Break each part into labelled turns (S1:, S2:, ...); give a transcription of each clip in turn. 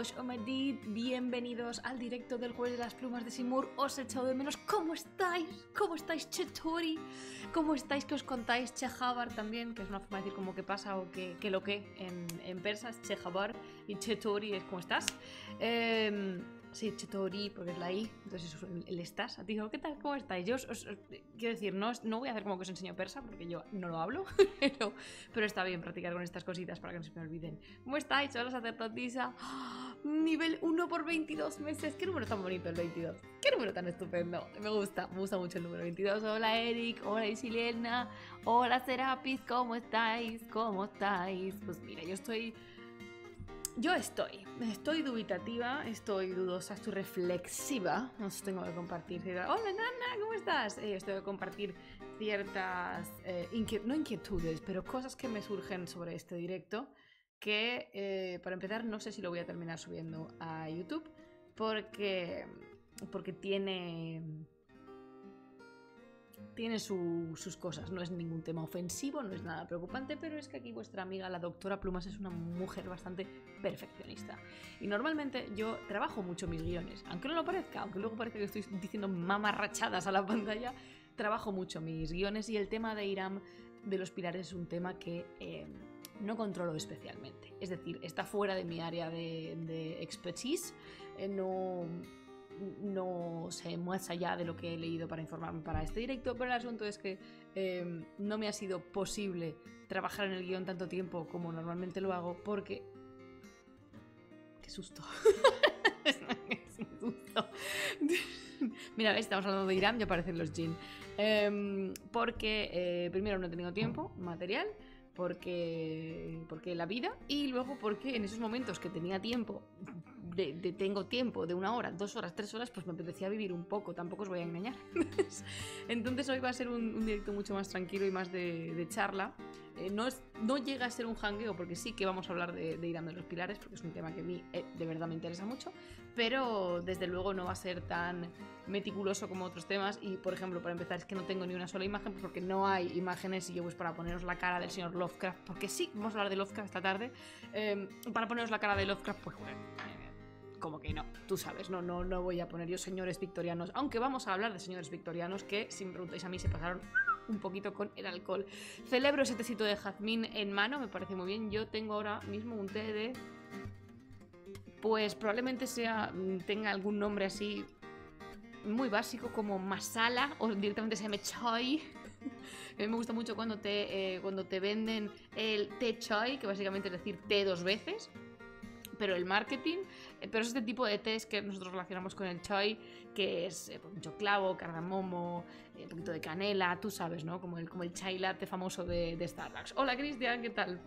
S1: Pues, bienvenidos al directo del juego de las plumas de Simur. Os he echado de menos. ¿Cómo estáis? ¿Cómo estáis, Chetori? ¿Cómo estáis que os contáis Chehabar también? Que es una forma de decir como que pasa o que, lo que en, en persa es y Chetori es cómo estás. Em, Sí, Chetori, porque es la I, entonces el estás. Digo, ¿qué tal? ¿Cómo estáis? Yo os, eh, quiero decir, no, voy a hacer como que os enseño persa, porque yo no lo hablo, pero, está bien practicar con estas cositas para que no se me olviden. ¿Cómo estáis? Hola, sacerdotisa. ¡Ah! Nivel 1 por 22 meses. Qué número tan bonito el 22. Qué número tan estupendo. Me gusta, me gusta mucho el número 22. Hola, Eric. Hola, Isilena. Hola, Serapis. ¿Cómo estáis? ¿Cómo estáis? Pues mira, yo estoy yo estoy, estoy dubitativa, estoy dudosa, estoy reflexiva. Nos tengo que compartir. Hola, Nana, ¿cómo estás? Eh, estoy compartir ciertas, eh, no inquietudes, pero cosas que me surgen sobre este directo. Que eh, para empezar, no sé si lo voy a terminar subiendo a YouTube, porque, porque tiene tiene sus cosas. No es ningún tema ofensivo, no es nada preocupante, pero es que aquí vuestra amiga, la doctora Plumas, es una mujer bastante perfeccionista. Y normalmente yo trabajo mucho mis guiones, aunque no lo parezca, aunque luego parezca que estoy diciendo mamarrachadas a la pantalla, trabajo mucho mis guiones y el tema de Iram de los pilares es un tema que... Eh, no controlo especialmente. Es decir, está fuera de mi área de, expertise, eh, no, no sé más allá de lo que he leído para informarme para este directo, pero el asunto es que em, no me ha sido posible trabajar en el guión tanto tiempo como normalmente lo hago porque... ¡Qué susto! Mira, estamos hablando de Irán y aparecen los jeans. Em, porque eh, primero no he tenido tiempo, material, porque, porque la vida, y luego porque en esos momentos que tenía tiempo de, tengo tiempo, de una hora, dos horas, tres horas, pues me apetecía vivir un poco, tampoco os voy a engañar. Entonces hoy va a ser un, directo mucho más tranquilo y más de, charla. Eh, no, no llega a ser un jangueo porque sí que vamos a hablar de, Irán de los Pilares, porque es un tema que a mí eh, de verdad me interesa mucho, pero desde luego no va a ser tan meticuloso como otros temas y, por ejemplo, para empezar es que no tengo ni una sola imagen pues porque no hay imágenes y yo pues para poneros la cara del señor Lovecraft, porque sí, vamos a hablar de Lovecraft esta tarde, em, para poneros la cara de Lovecraft pues bueno, como que no, tú sabes, no, no, no voy a poner yo señores victorianos, aunque vamos a hablar de señores victorianos que, si me preguntáis a mí, se pasaron un poquito con el alcohol. Celebro ese tecito de jazmín en mano, me parece muy bien. Yo tengo ahora mismo un té de. Pues probablemente sea. tenga algún nombre así. Muy básico como masala o directamente se llama chai. A mí me gusta mucho cuando te, eh, cuando te venden el té chai, que básicamente es decir té dos veces pero el marketing, eh, pero es este tipo de test que nosotros relacionamos con el chai. que es eh, pues, mucho clavo, cardamomo, un eh, poquito de canela, tú sabes, ¿no? Como el, como el chai latte famoso de, Starbucks. Hola Cristian, ¿qué tal?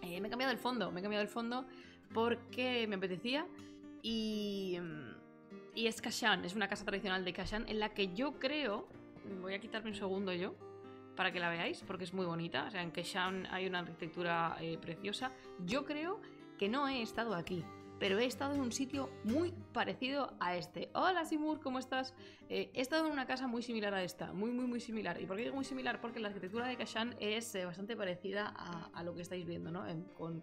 S1: me he cambiado el fondo, me he cambiado el fondo porque me apetecía y, mm, y es Kashan, es una casa tradicional de Kashan en la que yo creo, voy a quitarme un segundo yo, para que la veáis, porque es muy bonita. O sea, en Kashan hay una arquitectura preciosa. Yo creo que no he estado aquí, pero he estado en un sitio muy parecido a este. Hola Simur, ¿cómo estás? Eh, he estado en una casa muy similar a esta, muy, muy, muy similar. ¿Y por qué digo muy similar? Porque la arquitectura de Kashan es eh, bastante parecida a, lo que estáis viendo, ¿no?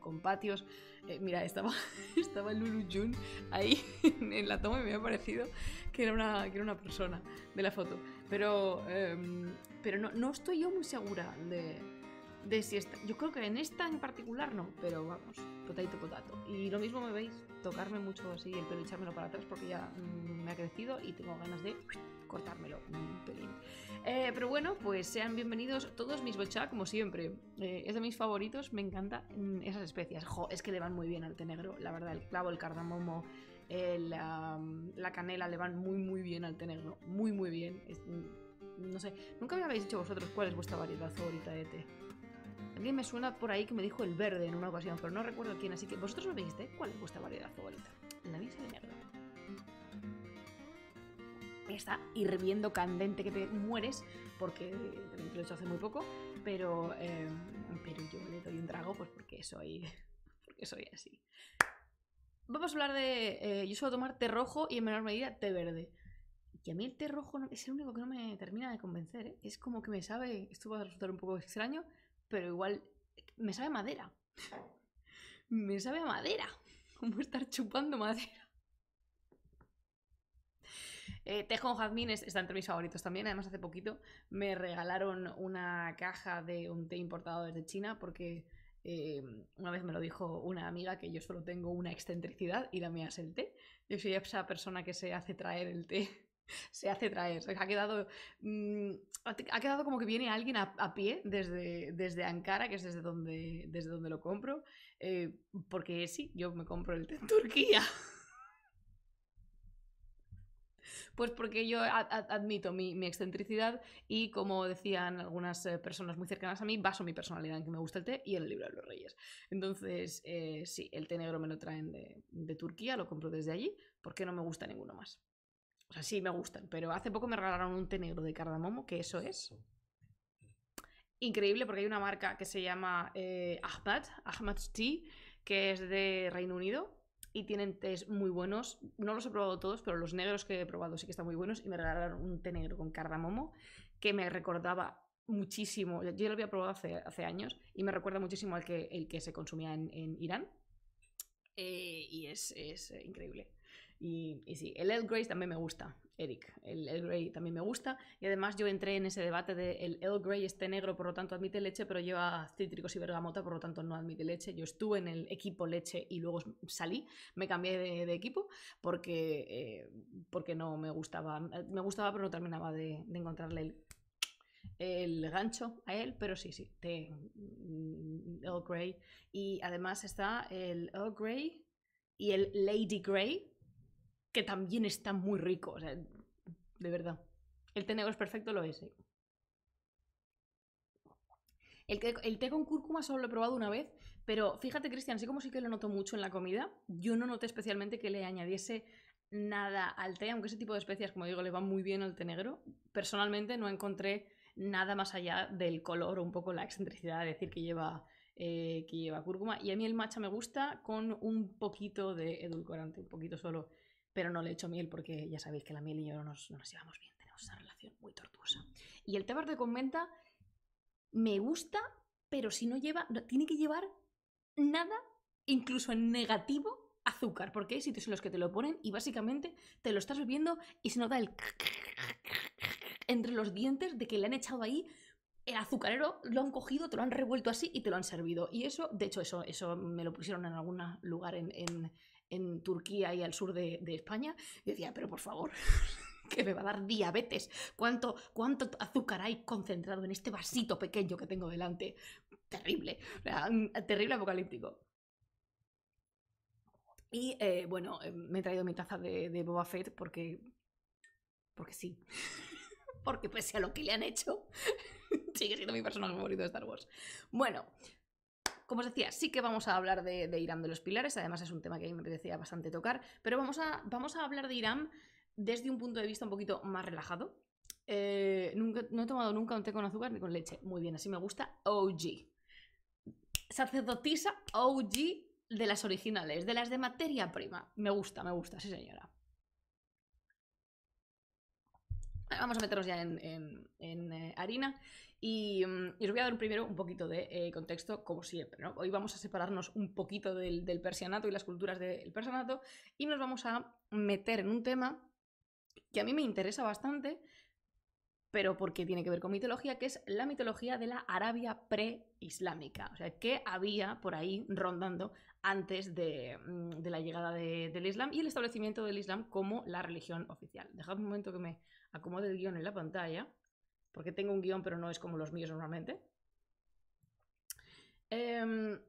S1: con, patios. Eh, mira, estaba, estaba Lulu Jun ahí en la toma y me ha parecido que era una, era una persona de la foto. Pero, em, pero no estoy yo muy segura de de Yo creo que en esta en particular no, pero vamos, potadito potato. Y lo mismo me veis tocarme mucho así el pelo y echármelo para atrás porque ya mm, me ha crecido y tengo ganas de cortármelo un pelín. Eh, pero bueno, pues sean bienvenidos todos mis bochá, como siempre. Eh, es de mis favoritos, me encantan mm, esas especias. es que le van muy bien al té negro, la verdad, el clavo, el cardamomo, la canela le van muy, muy bien al té negro. Muy, muy bien. Mm, no sé, nunca me habéis dicho vosotros cuál es vuestra variedad favorita de té. Alguien me suena por ahí que me dijo el verde en una ocasión, pero no recuerdo quién, así que vosotros me dijiste cuál es vuestra variedad favorita. La mía es el Está hirviendo candente que te mueres, porque también lo he hecho hace muy poco, em, pero, yo le doy un trago pues porque soy, porque soy así. Vamos a hablar de... Eh, yo suelo tomar té rojo y en menor medida té verde. Y a mí el té rojo es el único que no me termina de convencer. ¿eh? Es como que me sabe, esto va a resultar un poco extraño, pero igual me eh, sabe madera. Me sabe a madera. Como estar chupando madera. Eh, con Jazmín está entre mis favoritos también. Además, hace poquito me regalaron una caja de un té importado desde China porque eh, una vez me lo dijo una amiga que yo solo tengo una excentricidad y la mía es el té. Yo soy esa persona que se hace traer el té se hace traer. Ha quedado, mm, ha quedado como que viene alguien a, pie desde, desde Ankara, que es desde donde, desde donde lo compro, eh, porque sí, yo me compro el té en Turquía. Pues porque yo admito mi, excentricidad y, como decían algunas eh, personas muy cercanas a mí, baso mi personalidad en que me gusta el té y en el libro de los reyes. Entonces, eh, sí, el té negro me lo traen de Turquía, lo compro desde allí, porque no me gusta ninguno más. O sea, sí me gustan, pero hace poco me regalaron un té negro de cardamomo, que eso es increíble porque hay una marca que se llama eh, Ahmad, Ahmad's Tea, que es de Reino Unido y tienen tés muy buenos. No los he probado todos, pero los negros que he probado sí que están muy buenos y me regalaron un té negro con cardamomo que me recordaba muchísimo, yo lo había probado hace, años y me recuerda muchísimo al que, el que se consumía en, Irán eh, y es eh, increíble. Y, sí, el El Grey también me gusta, Eric. El El Grey también me gusta. Y además yo entré en ese debate de el El Grey esté negro, por lo tanto admite leche, pero lleva cítricos y bergamota, por lo tanto no admite leche. Yo estuve en el equipo leche y luego salí, me cambié de, equipo porque, eh, porque no me gustaba. Me gustaba, pero no terminaba de, encontrarle el, el gancho a él, pero sí, sí, El mm, Earl Grey. Y además está el El Grey y el Lady Grey, que también está muy rico. O sea, de verdad. El té negro es perfecto, lo es. El, té, con cúrcuma solo lo he probado una vez, pero fíjate, Cristian, así como sí que lo noto mucho en la comida, yo no noté especialmente que le añadiese nada al té, aunque ese tipo de especias, como digo, le va muy bien al té negro. Personalmente no encontré nada más allá del color o un poco la excentricidad de decir que lleva, eh, que lleva cúrcuma. Y a mí el matcha me gusta con un poquito de edulcorante, un poquito solo pero no le he hecho miel porque ya sabéis que la miel y yo no nos, llevamos bien, tenemos una relación muy tortuosa. Y el té verde con menta me gusta, pero si no lleva, no, tiene que llevar nada, incluso en negativo, azúcar, porque hay sitios en los que te lo ponen y básicamente te lo estás bebiendo y se nota el entre los dientes de que le han echado ahí el azucarero, lo han cogido, te lo han revuelto así y te lo han servido. Y eso, de hecho, eso, eso me lo pusieron en algún lugar en, en Turquía y al sur de, España, y decía, pero por favor, que me va a dar diabetes, cuánto, cuánto azúcar hay concentrado en este vasito pequeño que tengo delante. Terrible, mm, terrible apocalíptico. Y eh, bueno, eh, me he traído mi taza de, de Boba Fett porque. Porque sí. porque pese a lo que le han hecho, sigue siendo mi personaje favorito de Star Wars. Bueno, como os decía, sí que vamos a hablar de, Irán de los pilares, además es un tema que a mí me parecía bastante tocar, pero vamos a, vamos a hablar de Irán desde un punto de vista un poquito más relajado. Eh, no he tomado nunca un té con azúcar ni con leche. Muy bien, así me gusta. OG. Sacerdotisa OG de las originales, de las de materia prima. Me gusta, me gusta, sí señora. Vamos a meternos ya en, eh, harina mm, y, os voy a dar primero un poquito de eh, contexto, como siempre. Hoy vamos a separarnos un poquito del, persianato y las culturas del persianato y nos vamos a meter en un tema que a mí me interesa bastante pero porque tiene que ver con mitología, que es la mitología de la Arabia preislámica, o sea, que había por ahí rondando antes de, mm, la llegada del Islam y el establecimiento del Islam como la religión oficial. Dejad un momento que me acomode el guión en la pantalla, porque tengo un guión, pero no es como los míos normalmente. Em,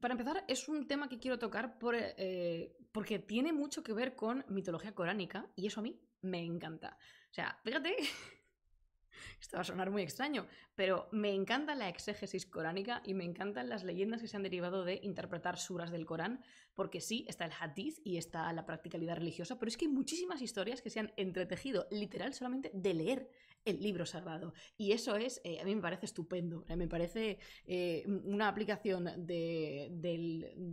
S1: para empezar, es un tema que quiero tocar por, eh, porque tiene mucho que ver con mitología coránica y eso a mí me encanta. O sea, fíjate, esto va a sonar muy extraño, pero me encanta la exégesis coránica y me encantan las leyendas que se han derivado de interpretar suras del Corán, porque sí, está el hadiz y está la practicalidad religiosa, pero es que hay muchísimas historias que se han entretejido literal solamente de leer el libro sagrado. Y eso es, eh, a mí me parece estupendo, me parece eh, una aplicación de,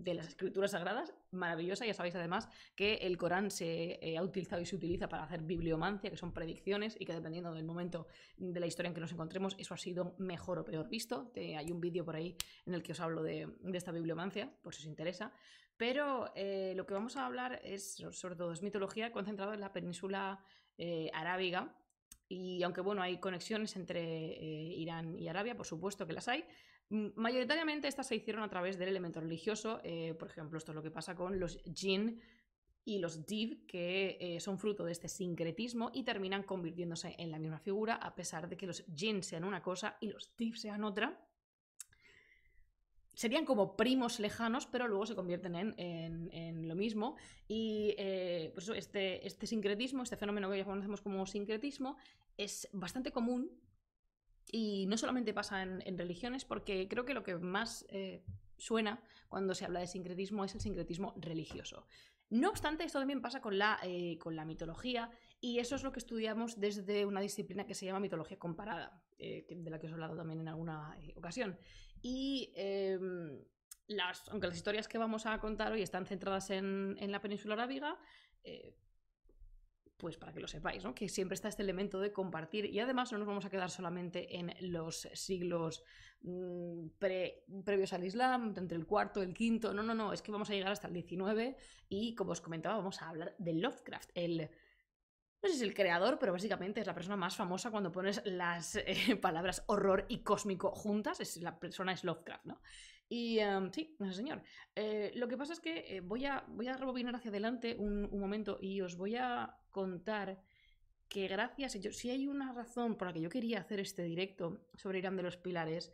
S1: las escrituras sagradas maravillosa. Ya sabéis además que el Corán se eh, ha utilizado y se utiliza para hacer bibliomancia, que son predicciones y que dependiendo del momento de la historia en que nos encontremos, eso ha sido mejor o peor visto. hay un vídeo por ahí en el que os hablo de, esta bibliomancia, por si os interesa. Pero lo que vamos a hablar es sobre todo es mitología concentrada en la península arábiga y aunque bueno, hay conexiones entre eh, Irán y Arabia, por supuesto que las hay, mayoritariamente estas se hicieron a través del elemento religioso, eh, por ejemplo, esto es lo que pasa con los jinn y los div, que eh, son fruto de este sincretismo y terminan convirtiéndose en la misma figura, a pesar de que los jinn sean una cosa y los div sean otra serían como primos lejanos, pero luego se convierten en, lo mismo. Y eh, pues este, este sincretismo, este fenómeno que ya conocemos como sincretismo, es bastante común y no solamente pasa en, religiones, porque creo que lo que más eh, suena cuando se habla de sincretismo es el sincretismo religioso. No obstante, esto también pasa con la, eh, con la mitología y eso es lo que estudiamos desde una disciplina que se llama mitología comparada, de la que os he hablado también en alguna ocasión. Y eh, las, aunque las historias que vamos a contar hoy están centradas en, la península arábiga, eh, pues para que lo sepáis, ¿no? que siempre está este elemento de compartir y además no nos vamos a quedar solamente en los siglos mm, previos al Islam, entre el cuarto, el quinto, no, no, no, es que vamos a llegar hasta el 19 y como os comentaba vamos a hablar de Lovecraft, el no sé si es el creador, pero básicamente es la persona más famosa cuando pones las eh, palabras horror y cósmico juntas. Es, la persona es Lovecraft, ¿no? Y em, sí, no señor. Eh, lo que pasa es que eh, voy, a, voy a rebobinar hacia adelante un, momento y os voy a contar que gracias, si hay una razón por la que yo quería hacer este directo sobre Irán de los Pilares,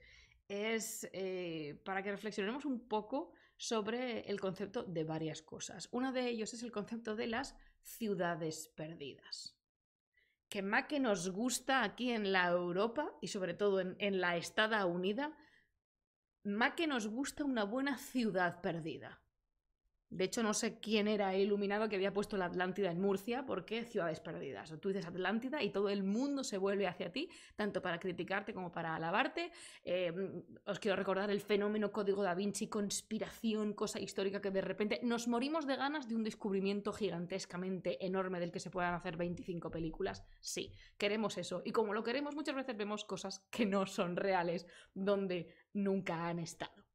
S1: es para que reflexionemos un poco sobre el concepto de varias cosas. Una de ellos es el concepto de las ciudades perdidas. Que más que nos gusta aquí en la Europa y sobre todo en, la Estada Unida, más que nos gusta una buena ciudad perdida. De hecho, no sé quién era el iluminado que había puesto la Atlántida en Murcia, porque ciudades perdidas. O tú dices Atlántida y todo el mundo se vuelve hacia ti, tanto para criticarte como para alabarte. Eh, os quiero recordar el fenómeno Código da Vinci, conspiración, cosa histórica que de repente nos morimos de ganas de un descubrimiento gigantescamente enorme del que se puedan hacer 25 películas. Sí, queremos eso. Y como lo queremos, muchas veces vemos cosas que no son reales, donde nunca han estado.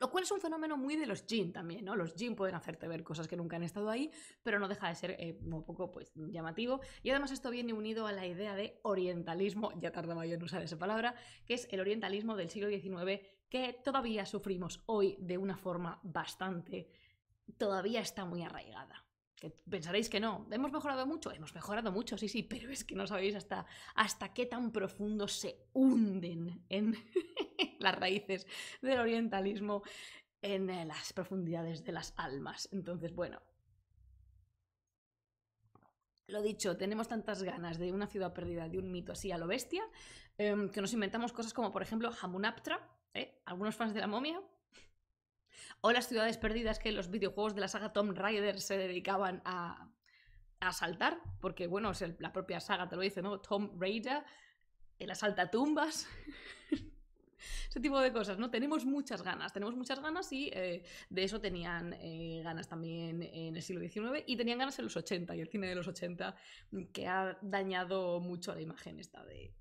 S1: Lo cual es un fenómeno muy de los jin también, ¿no? Los jin pueden hacerte ver cosas que nunca han estado ahí, pero no deja de ser eh, un poco pues, llamativo. Y además esto viene unido a la idea de orientalismo, ya tardaba yo en usar esa palabra, que es el orientalismo del siglo XIX que todavía sufrimos hoy de una forma bastante, todavía está muy arraigada. Que pensaréis que no, hemos mejorado mucho, hemos mejorado mucho, sí, sí, pero es que no sabéis hasta, hasta qué tan profundo se hunden en... raíces del orientalismo en eh, las profundidades de las almas. Entonces, bueno, lo dicho, tenemos tantas ganas de una ciudad perdida, de un mito así a lo bestia, em, que nos inventamos cosas como, por ejemplo, Hamunaptra, ¿eh? algunos fans de la momia, o las ciudades perdidas que los videojuegos de la saga tom Raider se dedicaban a, asaltar, porque bueno, la propia saga te lo dice, ¿no? Tomb Raider, el asaltatumbas. ese tipo de cosas, ¿no? Tenemos muchas ganas, tenemos muchas ganas y eh, de eso tenían eh, ganas también en el siglo XIX y tenían ganas en los 80 y el cine de los 80 mm, que ha dañado mucho la imagen esta de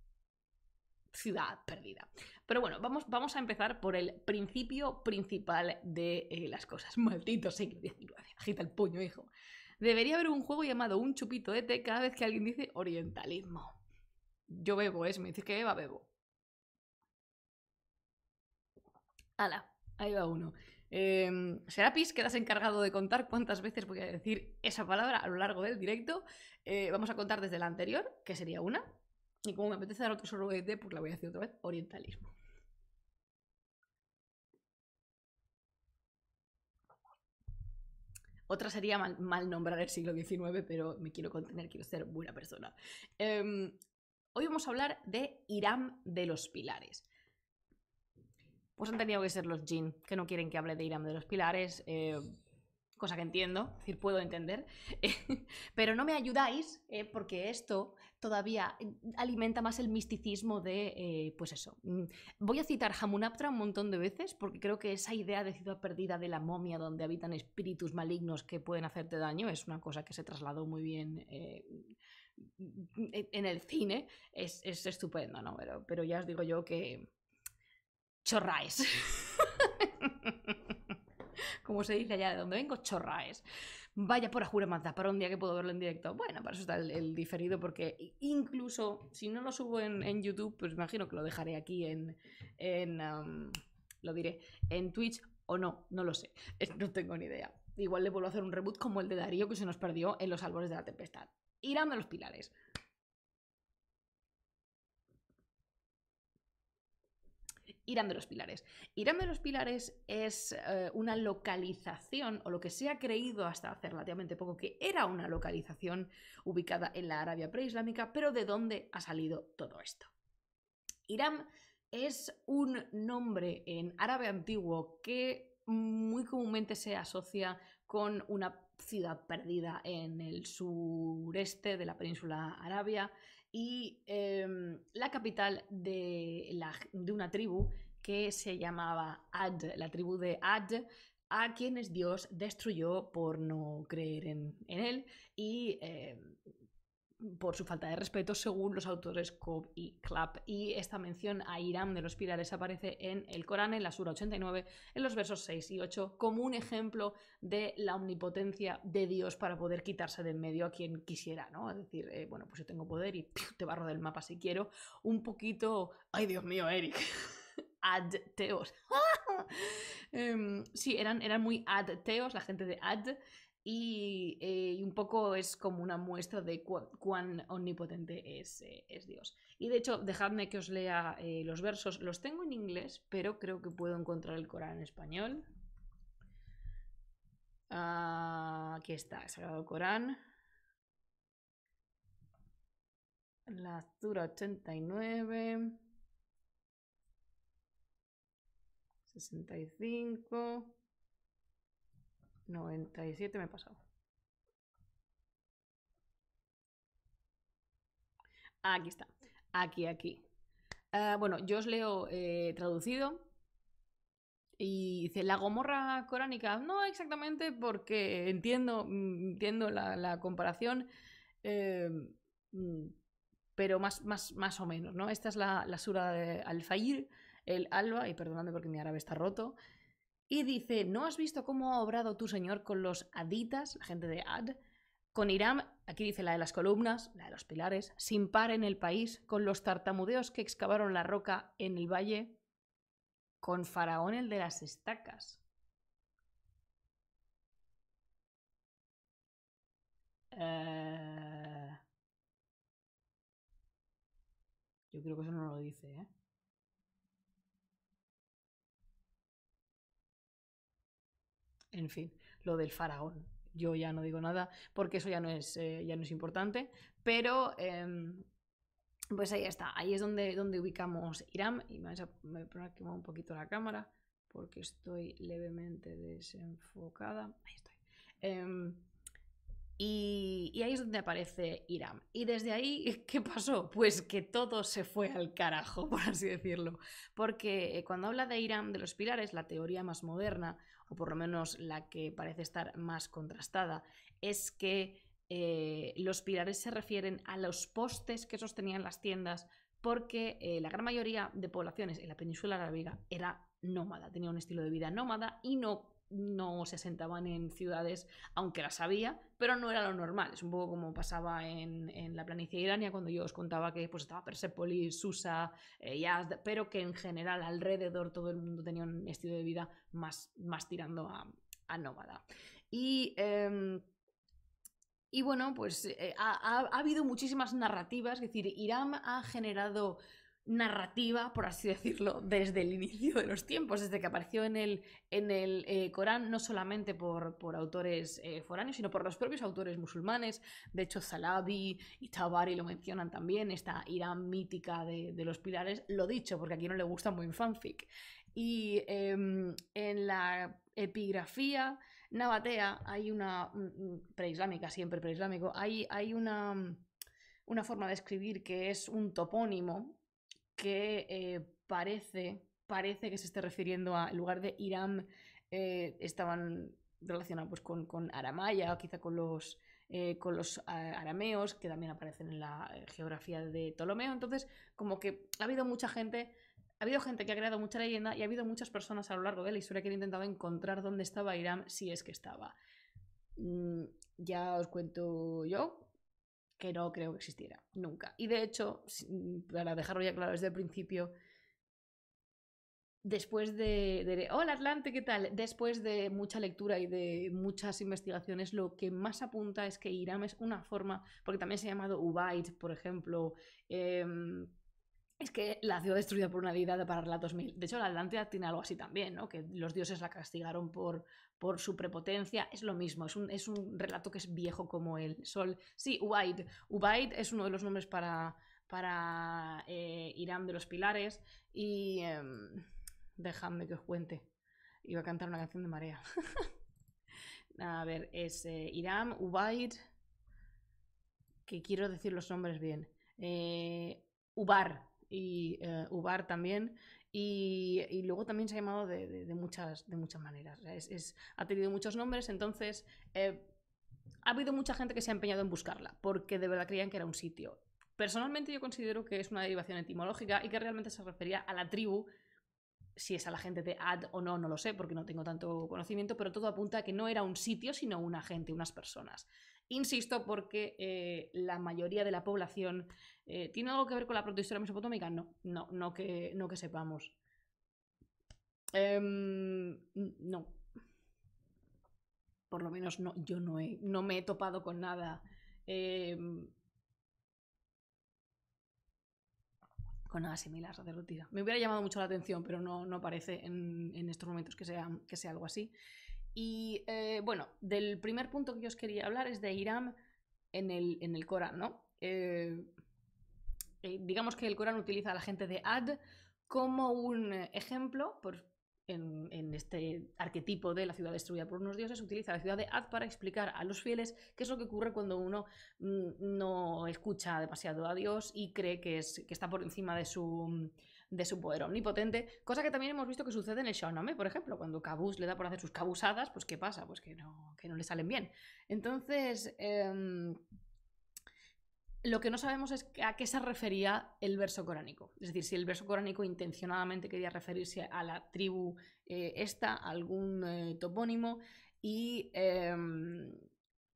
S1: ciudad perdida. Pero bueno, vamos, vamos a empezar por el principio principal de eh, las cosas. Maldito siglo XIX, agita el puño, hijo. Debería haber un juego llamado Un Chupito de té cada vez que alguien dice orientalismo. Yo bebo, ¿eh? me dices que beba, bebo. ¡Hala! Ahí va uno. Em, Serapis, quedas encargado de contar cuántas veces voy a decir esa palabra a lo largo del directo. Eh, vamos a contar desde la anterior, que sería una. Y como me apetece dar otro sorbete, pues la voy a hacer otra vez, orientalismo. Otra sería mal, nombrar el siglo XIX, pero me quiero contener, quiero ser buena persona. Em, hoy vamos a hablar de Irán de los Pilares pues han tenido que ser los Jin, que no quieren que hable de Iram de los Pilares, eh, cosa que entiendo, decir, puedo entender, pero no me ayudáis eh, porque esto todavía alimenta más el misticismo de, eh, pues eso. Mm, voy a citar Hamunaptra un montón de veces porque creo que esa idea de ciudad perdida de la momia donde habitan espíritus malignos que pueden hacerte daño es una cosa que se trasladó muy bien en el cine es, es, estupendo, ¿no? pero, ya os digo yo que chorraes. Como se dice allá de donde vengo, chorraes. Vaya por a para un día que puedo verlo en directo. Bueno, para eso está el, diferido, porque incluso si no lo subo en, YouTube, pues imagino que lo dejaré aquí en. en um, lo diré. En Twitch o no, no lo sé. No tengo ni idea. Igual le vuelvo a hacer un reboot como el de Darío que se nos perdió en los árboles de la tempestad. Irán de los pilares. Irán de los Pilares. Irán de los Pilares es eh, una localización, o lo que se ha creído hasta hace relativamente poco, que era una localización ubicada en la Arabia preislámica, pero ¿de dónde ha salido todo esto? Irán es un nombre en árabe antiguo que muy comúnmente se asocia con una ciudad perdida en el sureste de la península arabia, y em, la capital de, de, una tribu que se llamaba Ad, la tribu de Ad, a quienes Dios destruyó por no creer en, él y em, por su falta de respeto, según los autores Cobb y Clapp. Y esta mención a Irán de los pilares aparece en el Corán, en la Sura 89, en los versos 6 y 8, como un ejemplo de la omnipotencia de Dios para poder quitarse de en medio a quien quisiera, ¿no? Es decir, eh, bueno, pues yo tengo poder y te barro del mapa si quiero. Un poquito, ay Dios mío, Eric. Ad-teos. Em, sí, eran, eran muy ad-teos, la gente de ad. Eh, y, un poco es como una muestra de cuán omnipotente eh, es, Dios. Y de hecho, dejadme que os lea eh, los versos. Los tengo en inglés, pero creo que puedo encontrar el Corán en español. Ah, aquí está, el Sagrado Corán. La Zura 89. 65. 97 me he pasado. Aquí está. Aquí, aquí. Ah, bueno, yo os leo eh, traducido. Y dice, la gomorra coránica. No exactamente porque entiendo, mm, entiendo la, comparación, eh, mm, pero más, más, o menos, ¿no? Esta es la, la sura de Al-Fayr, el Alba, y perdonadme porque mi árabe está roto, y dice, ¿no has visto cómo ha obrado tu Señor con los aditas, la gente de Ad? Con Irán, aquí dice la de las columnas, la de los pilares, sin par en el país, con los tartamudeos que excavaron la roca en el valle, con Faraón el de las estacas. Eh, yo creo que eso no lo dice, ¿eh? en fin, lo del faraón. Yo ya no digo nada porque eso ya no es, eh, ya no es importante, pero em, pues ahí está, ahí es donde, donde ubicamos Irán. Y me voy a poner un poquito la cámara porque estoy levemente desenfocada. Ahí estoy. Em, y, y, ahí es donde aparece Irán. Y desde ahí, ¿qué pasó? Pues que todo se fue al carajo, por así decirlo. Porque eh, cuando habla de Irán, de los pilares, la teoría más moderna, o por lo menos la que parece estar más contrastada, es que eh, los pilares se refieren a los postes que sostenían las tiendas porque eh, la gran mayoría de poblaciones en la península arábiga era nómada, tenía un estilo de vida nómada y no no se asentaban en ciudades, aunque las había, pero no era lo normal. Es un poco como pasaba en, en la planicie irania cuando yo os contaba que pues, estaba Persepolis, Susa, eh, pero que en general alrededor todo el mundo tenía un estilo de vida más, más tirando a, a nómada. Y. Em, y bueno, pues eh, ha, habido muchísimas narrativas, es decir, Irán ha generado narrativa, por así decirlo, desde el inicio de los tiempos, desde que apareció en el, en el eh, Corán, no solamente por, autores eh, foráneos, sino por los propios autores musulmanes. De hecho, Salabi y Tabari lo mencionan también, esta Irán mítica de, los pilares. Lo dicho, porque aquí no le gusta muy fanfic. Y em, en la epigrafía nabatea hay una, mm, mm, preislámica, siempre preislámico, hay, hay una, una forma de escribir que es un topónimo que eh, parece, parece que se esté refiriendo a, lugar de Irán, eh, estaban relacionados pues, con, con, Aramaya o quizá con los, eh, con los arameos, que también aparecen en la geografía de Ptolomeo. Entonces, como que ha habido mucha gente ha habido gente que ha creado mucha leyenda y ha habido muchas personas a lo largo de la historia que han intentado encontrar dónde estaba Irán si es que estaba. Mm, ya os cuento yo que no creo que existiera, nunca. Y de hecho, mm, para dejarlo ya claro desde el principio, después de, de, Hola Atlante, ¿qué tal? Después de mucha lectura y de muchas investigaciones, lo que más apunta es que Iram es una forma, porque también se ha llamado Ubaid, por ejemplo. Em, es que la ciudad destruida por una deidad para relatos mil. De hecho, la Atlante tiene algo así también, ¿no? Que los dioses la castigaron por por su prepotencia, es lo mismo, es un, relato que es viejo como el sol. Sí, Ubaid. Ubaid es uno de los nombres para, para eh, Irán de los Pilares y... Em, dejadme que os cuente. Iba a cantar una canción de marea. a ver, es eh, Irán, Ubaid, que quiero decir los nombres bien. Eh, Ubar y Ubar también. Y, luego también se ha llamado de, muchas, de muchas maneras. es, ha tenido muchos nombres, entonces eh, ha habido mucha gente que se ha empeñado en buscarla, porque de verdad creían que era un sitio. Personalmente yo considero que es una derivación etimológica y que realmente se refería a la tribu. Si es a la gente de Ad o no, no lo sé, porque no tengo tanto conocimiento, pero todo apunta a que no era un sitio, sino una gente, unas personas. Insisto, porque eh, la mayoría de la población eh, tiene algo que ver con la protohistoria mesopotámica. No, no, no que, no que sepamos. Em, no. Por lo menos no, yo no, he, no me he topado con nada. Em, con nada similar sacerdotisa. Me hubiera llamado mucho la atención, pero no, no parece en, en estos momentos que sea, que sea algo así. Y eh, bueno, del primer punto que yo os quería hablar es de Iram en el, en el Corán, ¿no? Eh, eh, digamos que el Corán utiliza a la gente de Ad como un ejemplo, por, en, este arquetipo de la ciudad destruida por unos dioses, utiliza la ciudad de Ad para explicar a los fieles qué es lo que ocurre cuando uno mm, no escucha demasiado a Dios y cree que, es, que está por encima de su de su poder omnipotente, cosa que también hemos visto que sucede en el Shahnameh, por ejemplo, cuando cabus le da por hacer sus cabusadas, pues ¿qué pasa? Pues que no, no le salen bien. Entonces, em, lo que no sabemos es a qué se refería el verso coránico, es decir, si el verso coránico intencionadamente quería referirse a la tribu eh, esta, a algún eh, topónimo, y em,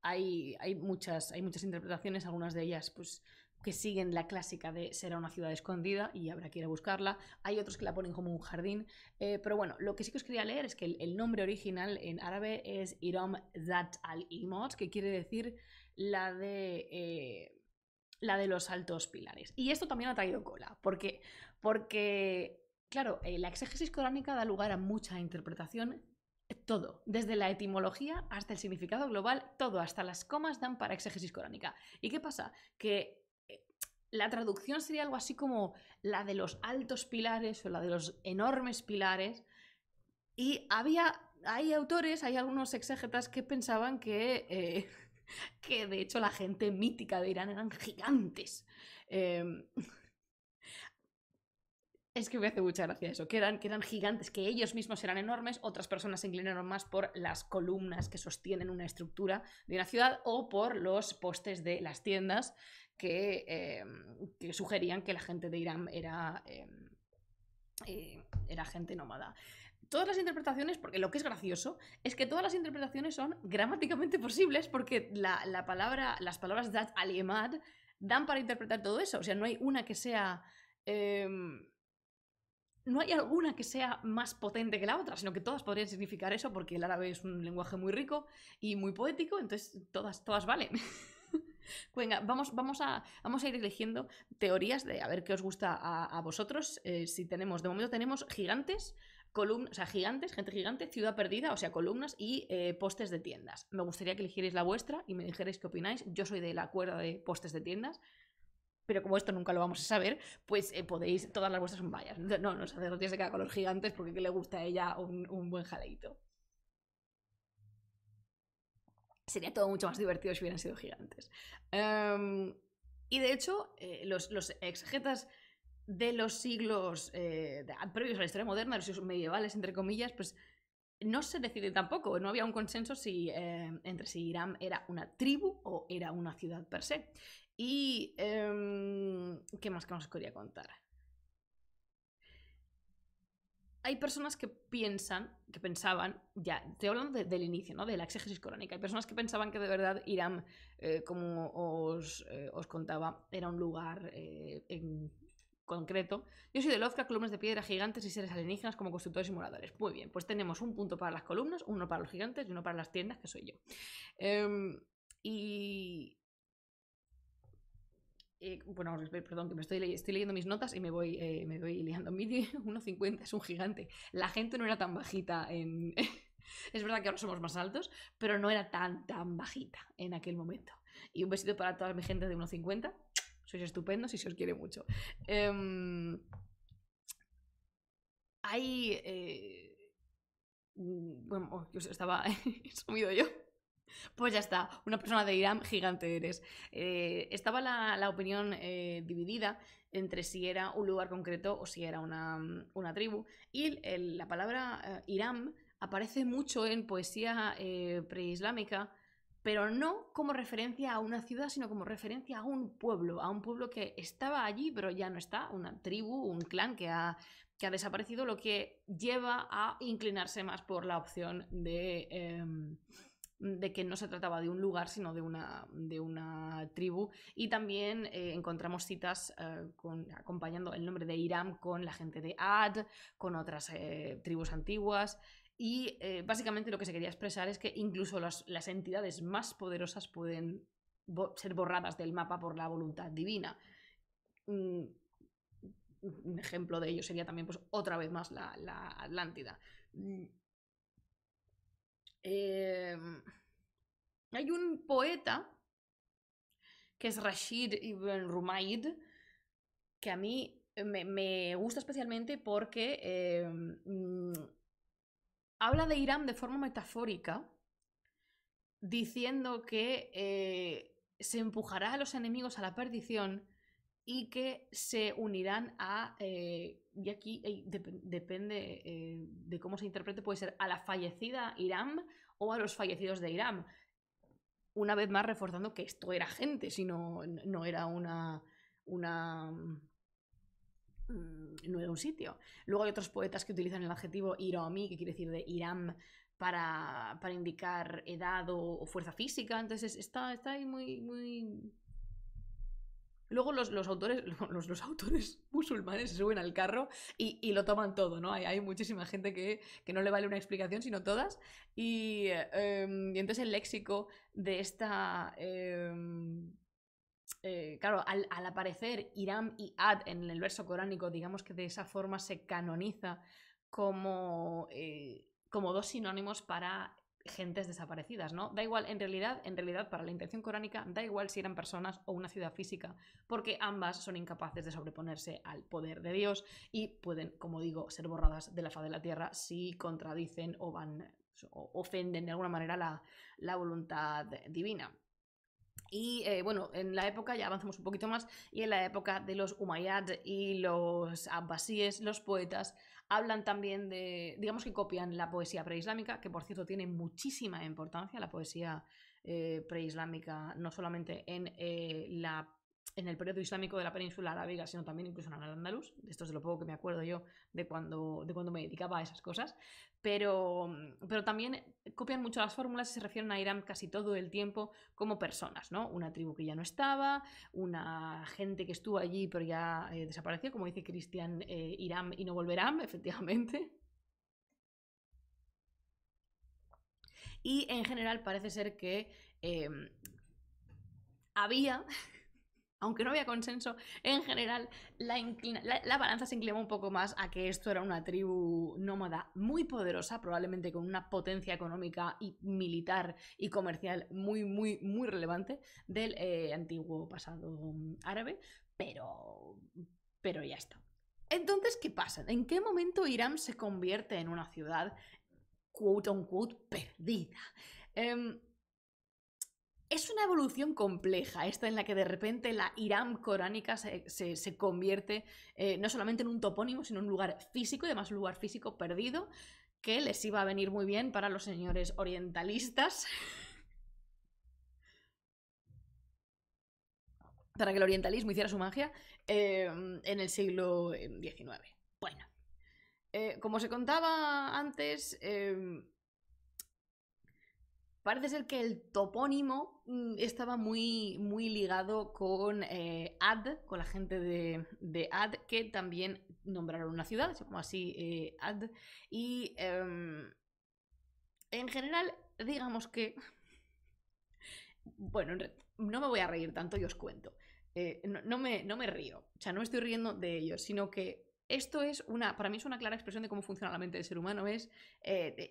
S1: hay, hay, muchas, hay muchas interpretaciones, algunas de ellas, pues que siguen la clásica de será una ciudad escondida y habrá que ir a buscarla. Hay otros que la ponen como un jardín. Eh, pero bueno, lo que sí que os quería leer es que el, nombre original en árabe es Iram Zat al-Imot, que quiere decir la de, eh, la de los altos pilares. Y esto también ha traído cola, porque, porque claro, eh, la exégesis coránica da lugar a mucha interpretación, todo, desde la etimología hasta el significado global, todo, hasta las comas dan para exégesis coránica. ¿Y qué pasa? Que la traducción sería algo así como la de los altos pilares o la de los enormes pilares. Y había, hay autores, hay algunos exégetas que pensaban que, eh, que de hecho la gente mítica de Irán eran gigantes. Em, es que me hace mucha gracia eso, que eran, gigantes, que ellos mismos eran enormes, otras personas se inclinaron más por las columnas que sostienen una estructura de una ciudad o por los postes de las tiendas que, em, sugerían que la gente de Irán era, em, eh, era gente nómada todas las interpretaciones, porque lo que es gracioso es que todas las interpretaciones son gramáticamente posibles porque la, palabra, las palabras that alimad dan para interpretar todo eso. O sea, no hay una que sea em, no hay alguna que sea más potente que la otra, sino que todas podrían significar eso porque el árabe es un lenguaje muy rico y muy poético, entonces todas, todas valen. Venga, vamos, vamos, a, vamos a ir eligiendo teorías de a ver qué os gusta a, vosotros. Eh, si tenemos, de momento tenemos gigantes, columnas, o gigantes, gente gigante, ciudad perdida, o sea, columnas y eh, postes de tiendas. Me gustaría que eligierais la vuestra y me dijerais qué opináis. Yo soy de la cuerda de postes de tiendas pero como esto nunca lo vamos a saber, pues eh, podéis, todas las vuestras son vallas. No, no tiene que quedar con los gigantes porque le gusta a ella un, buen jaleito. Sería todo mucho más divertido si hubieran sido gigantes. Em, y de hecho, eh, los, exjetas exegetas de los siglos eh, previos a la historia moderna, los siglos medievales, entre comillas, pues no se decide tampoco, no había un consenso si, entre si Irán era una tribu o era una ciudad per se. Y em, ¿qué más que os quería contar? Hay personas que piensan, que pensaban, ya, estoy hablando del inicio, ¿no? De la exégesis crónica. Hay personas que pensaban que de verdad Irán, eh, como eh, os, contaba, era un lugar eh, en concreto. Yo soy de Lozca, columnas de piedra, gigantes y seres alienígenas como constructores y moradores. Muy bien, pues tenemos un punto para las columnas, uno para los gigantes y uno para las tiendas, que soy yo. Em, y eh, bueno, perdón, que me estoy, leyendo mis notas y me voy, eh, me liando. Mide 1,50, es un gigante. La gente no era tan bajita en... es verdad que ahora somos más altos, pero no era tan, tan bajita en aquel momento. Y un besito para toda mi gente de 1,50. Sois estupendos y se os quiere mucho. Em, hay... Eh, mm, bueno, oh, estaba sumido yo. Pues ya está, una persona de Irán gigante eres. Eh, estaba la, opinión eh, dividida entre si era un lugar concreto o si era una, una tribu. Y la palabra eh, Irán aparece mucho en poesía preislámica, pero no como referencia a una ciudad, sino como referencia a un pueblo, a un pueblo que estaba allí, pero ya no está, una tribu, un clan que que ha desaparecido, lo que lleva a inclinarse más por la opción de em, de que no se trataba de un lugar, sino de una, de una tribu. Y también eh, encontramos citas eh, acompañando el nombre de Irán con la gente de Ad, con otras eh, tribus antiguas. Y básicamente lo que se quería expresar es que incluso las, entidades más poderosas pueden ser borradas del mapa por la voluntad divina. Mm, un ejemplo de ello sería también, pues, otra vez más la, la Atlántida. Mm, Em, hay un poeta que es Rashid Ibn Rumaid, que a mí me, gusta especialmente porque em, mm, habla de Irán de forma metafórica, diciendo que eh, se empujará a los enemigos a la perdición y que se unirán a, eh, y aquí eh, depende eh, de cómo se interprete, puede ser a la fallecida Irán o a los fallecidos de Irán. Una vez más reforzando que esto era gente, sino no era una, una mm, mm, no era un sitio. Luego hay otros poetas que utilizan el adjetivo Iromi, que quiere decir de Irán, para, indicar edad o, fuerza física. Entonces está, está ahí muy, muy Luego los, autores, los, autores musulmanes se suben al carro y, lo toman todo, ¿no? Hay, muchísima gente que, no le vale una explicación, sino todas. Y, em, entonces el léxico de esta... Em, eh, claro, al, aparecer Iram y Ad en el verso coránico, digamos que de esa forma se canoniza como, eh, como dos sinónimos para gentes desaparecidas, ¿no? Da igual, en realidad, en realidad, para la intención coránica, da igual si eran personas o una ciudad física, porque ambas son incapaces de sobreponerse al poder de Dios y pueden, como digo, ser borradas de la faz de la tierra si contradicen o van o ofenden de alguna manera la, la voluntad divina. Y eh, bueno, en la época, ya avanzamos un poquito más, y en la época de los Umayyad y los abbasíes, los poetas, hablan también de, digamos que copian la poesía preislámica, que por cierto tiene muchísima importancia la poesía eh, preislámica, no solamente en eh, la en el periodo islámico de la península arábiga, sino también incluso en el andaluz. esto es de lo poco que me acuerdo yo de cuando, de cuando me dedicaba a esas cosas. Pero, también copian mucho las fórmulas y se refieren a Irán casi todo el tiempo como personas, ¿no? Una tribu que ya no estaba, una gente que estuvo allí pero ya eh, desapareció, como dice Cristian, eh, Irán y no volverán, efectivamente. Y en general parece ser que eh, había aunque no había consenso, en general la, balanza se inclinaba un poco más a que esto era una tribu nómada muy poderosa, probablemente con una potencia económica y militar y comercial muy, muy, muy relevante del eh, antiguo pasado mm, árabe, pero, pero ya está. Entonces, ¿qué pasa? ¿En qué momento Irán se convierte en una ciudad, quote unquote, perdida? Em, es una evolución compleja, esta en la que de repente la Iram coránica se, convierte eh, no solamente en un topónimo, sino en un lugar físico y además un lugar físico perdido que les iba a venir muy bien para los señores orientalistas. para que el orientalismo hiciera su magia em, en el siglo XIX. Em, bueno, eh, como se contaba antes, em, Parece ser que el topónimo mm, estaba muy, muy ligado con eh, Ad, con la gente de, de, Ad, que también nombraron una ciudad, como así eh, Ad. Y em, en general, digamos que... Bueno, no me voy a reír tanto y os cuento. Eh, no, me, no me río, o sea, no me estoy riendo de ellos, sino que esto es una, para mí es una clara expresión de cómo funciona la mente del ser humano, es,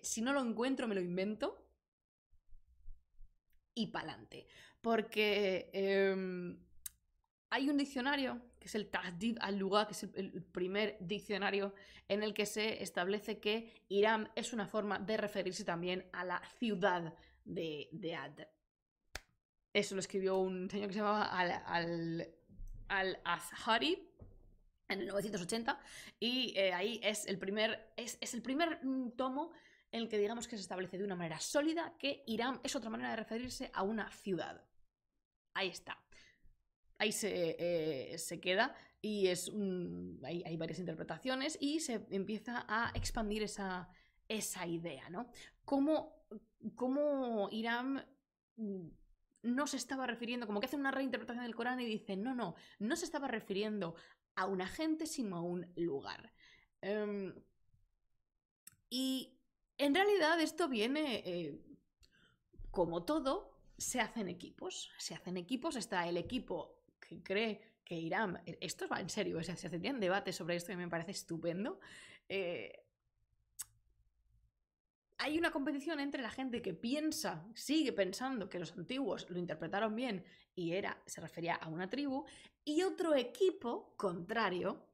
S1: si no lo encuentro, me lo invento y pa'lante. Porque em, hay un diccionario, que es el Tahdid al luga que es el, primer diccionario en el que se establece que Irán es una forma de referirse también a la ciudad de, de Ad. Eso lo escribió un señor que se llamaba Al-Azhari en el 980 y eh, ahí es el primer, es, es el primer mm, tomo en el que digamos que se establece de una manera sólida que Irán es otra manera de referirse a una ciudad. Ahí está. Ahí se, eh, queda y es un, hay, varias interpretaciones y se empieza a expandir esa, idea, ¿no? ¿Cómo, Irán mm, no se estaba refiriendo, como que hace una reinterpretación del Corán y dice, no, no, no se estaba refiriendo a una gente, sino a un lugar. Em, y en realidad esto viene, eh, como todo, se hacen equipos, se hacen equipos, está el equipo que cree que Irán, esto va en serio, se hacían debates sobre esto y me parece estupendo. Eh, hay una competición entre la gente que piensa, sigue pensando que los antiguos lo interpretaron bien y era, se refería a una tribu, y otro equipo contrario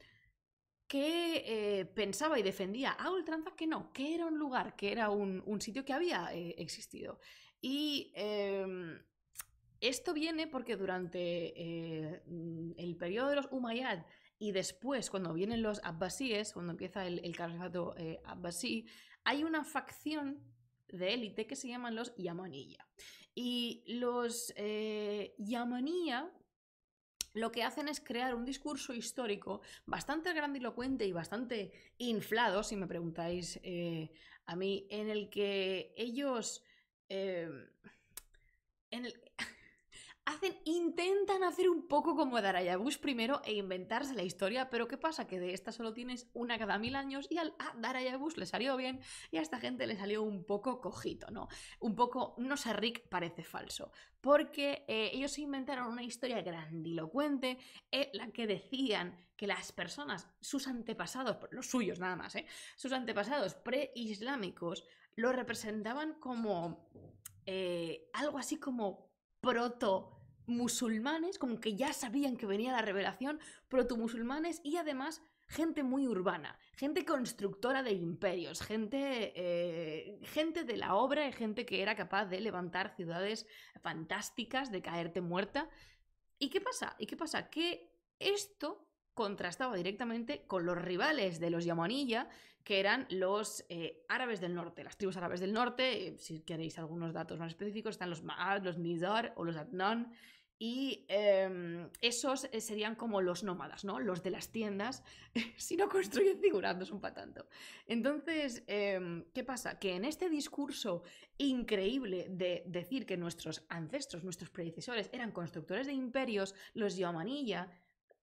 S1: que eh, pensaba y defendía a ultranza que no, que era un lugar, que era un, sitio que había eh, existido. Y em, esto viene porque durante eh, mm, el periodo de los Umayyad y después cuando vienen los abbasíes, cuando empieza el, el califato abbasí, hay una facción de élite que se llaman los Yamanilla. Y los Yamanilla lo que hacen es crear un discurso histórico bastante grandilocuente y bastante inflado, si me preguntáis eh, a mí, en el que ellos... Eh, el, hacen, intentan hacer un poco como Daraya primero e inventarse la historia, pero ¿qué pasa? Que de esta solo tienes una cada mil años y al, ah, a le salió bien y a esta gente le salió un poco cojito, ¿no? Un poco, no sé, Rick parece falso, porque eh, ellos inventaron una historia grandilocuente en eh, la que decían que las personas, sus antepasados, los suyos nada más, eh, sus antepasados preislámicos, lo representaban como algo así como proto musulmanes, como que ya sabían que venía la revelación, proto-musulmanes y además gente muy urbana, gente constructora de imperios, gente, eh, gente de la obra y gente que era capaz de levantar ciudades fantásticas, de caerte muerta. ¿Y qué pasa? ¿Y qué pasa? Que esto contrastaba directamente con los rivales de los Yamanilla, que eran los eh, árabes del norte, las tribus árabes del norte. Eh, si queréis algunos datos más específicos, están los Ma'ad, los Nizar o los Adnan, y em, esos eh, serían como los nómadas, ¿no? Los de las tiendas. si no construyen figurando, un patanto. Entonces, em, ¿qué pasa? Que en este discurso increíble de decir que nuestros ancestros, nuestros predecesores, eran constructores de imperios, los Yamanilla,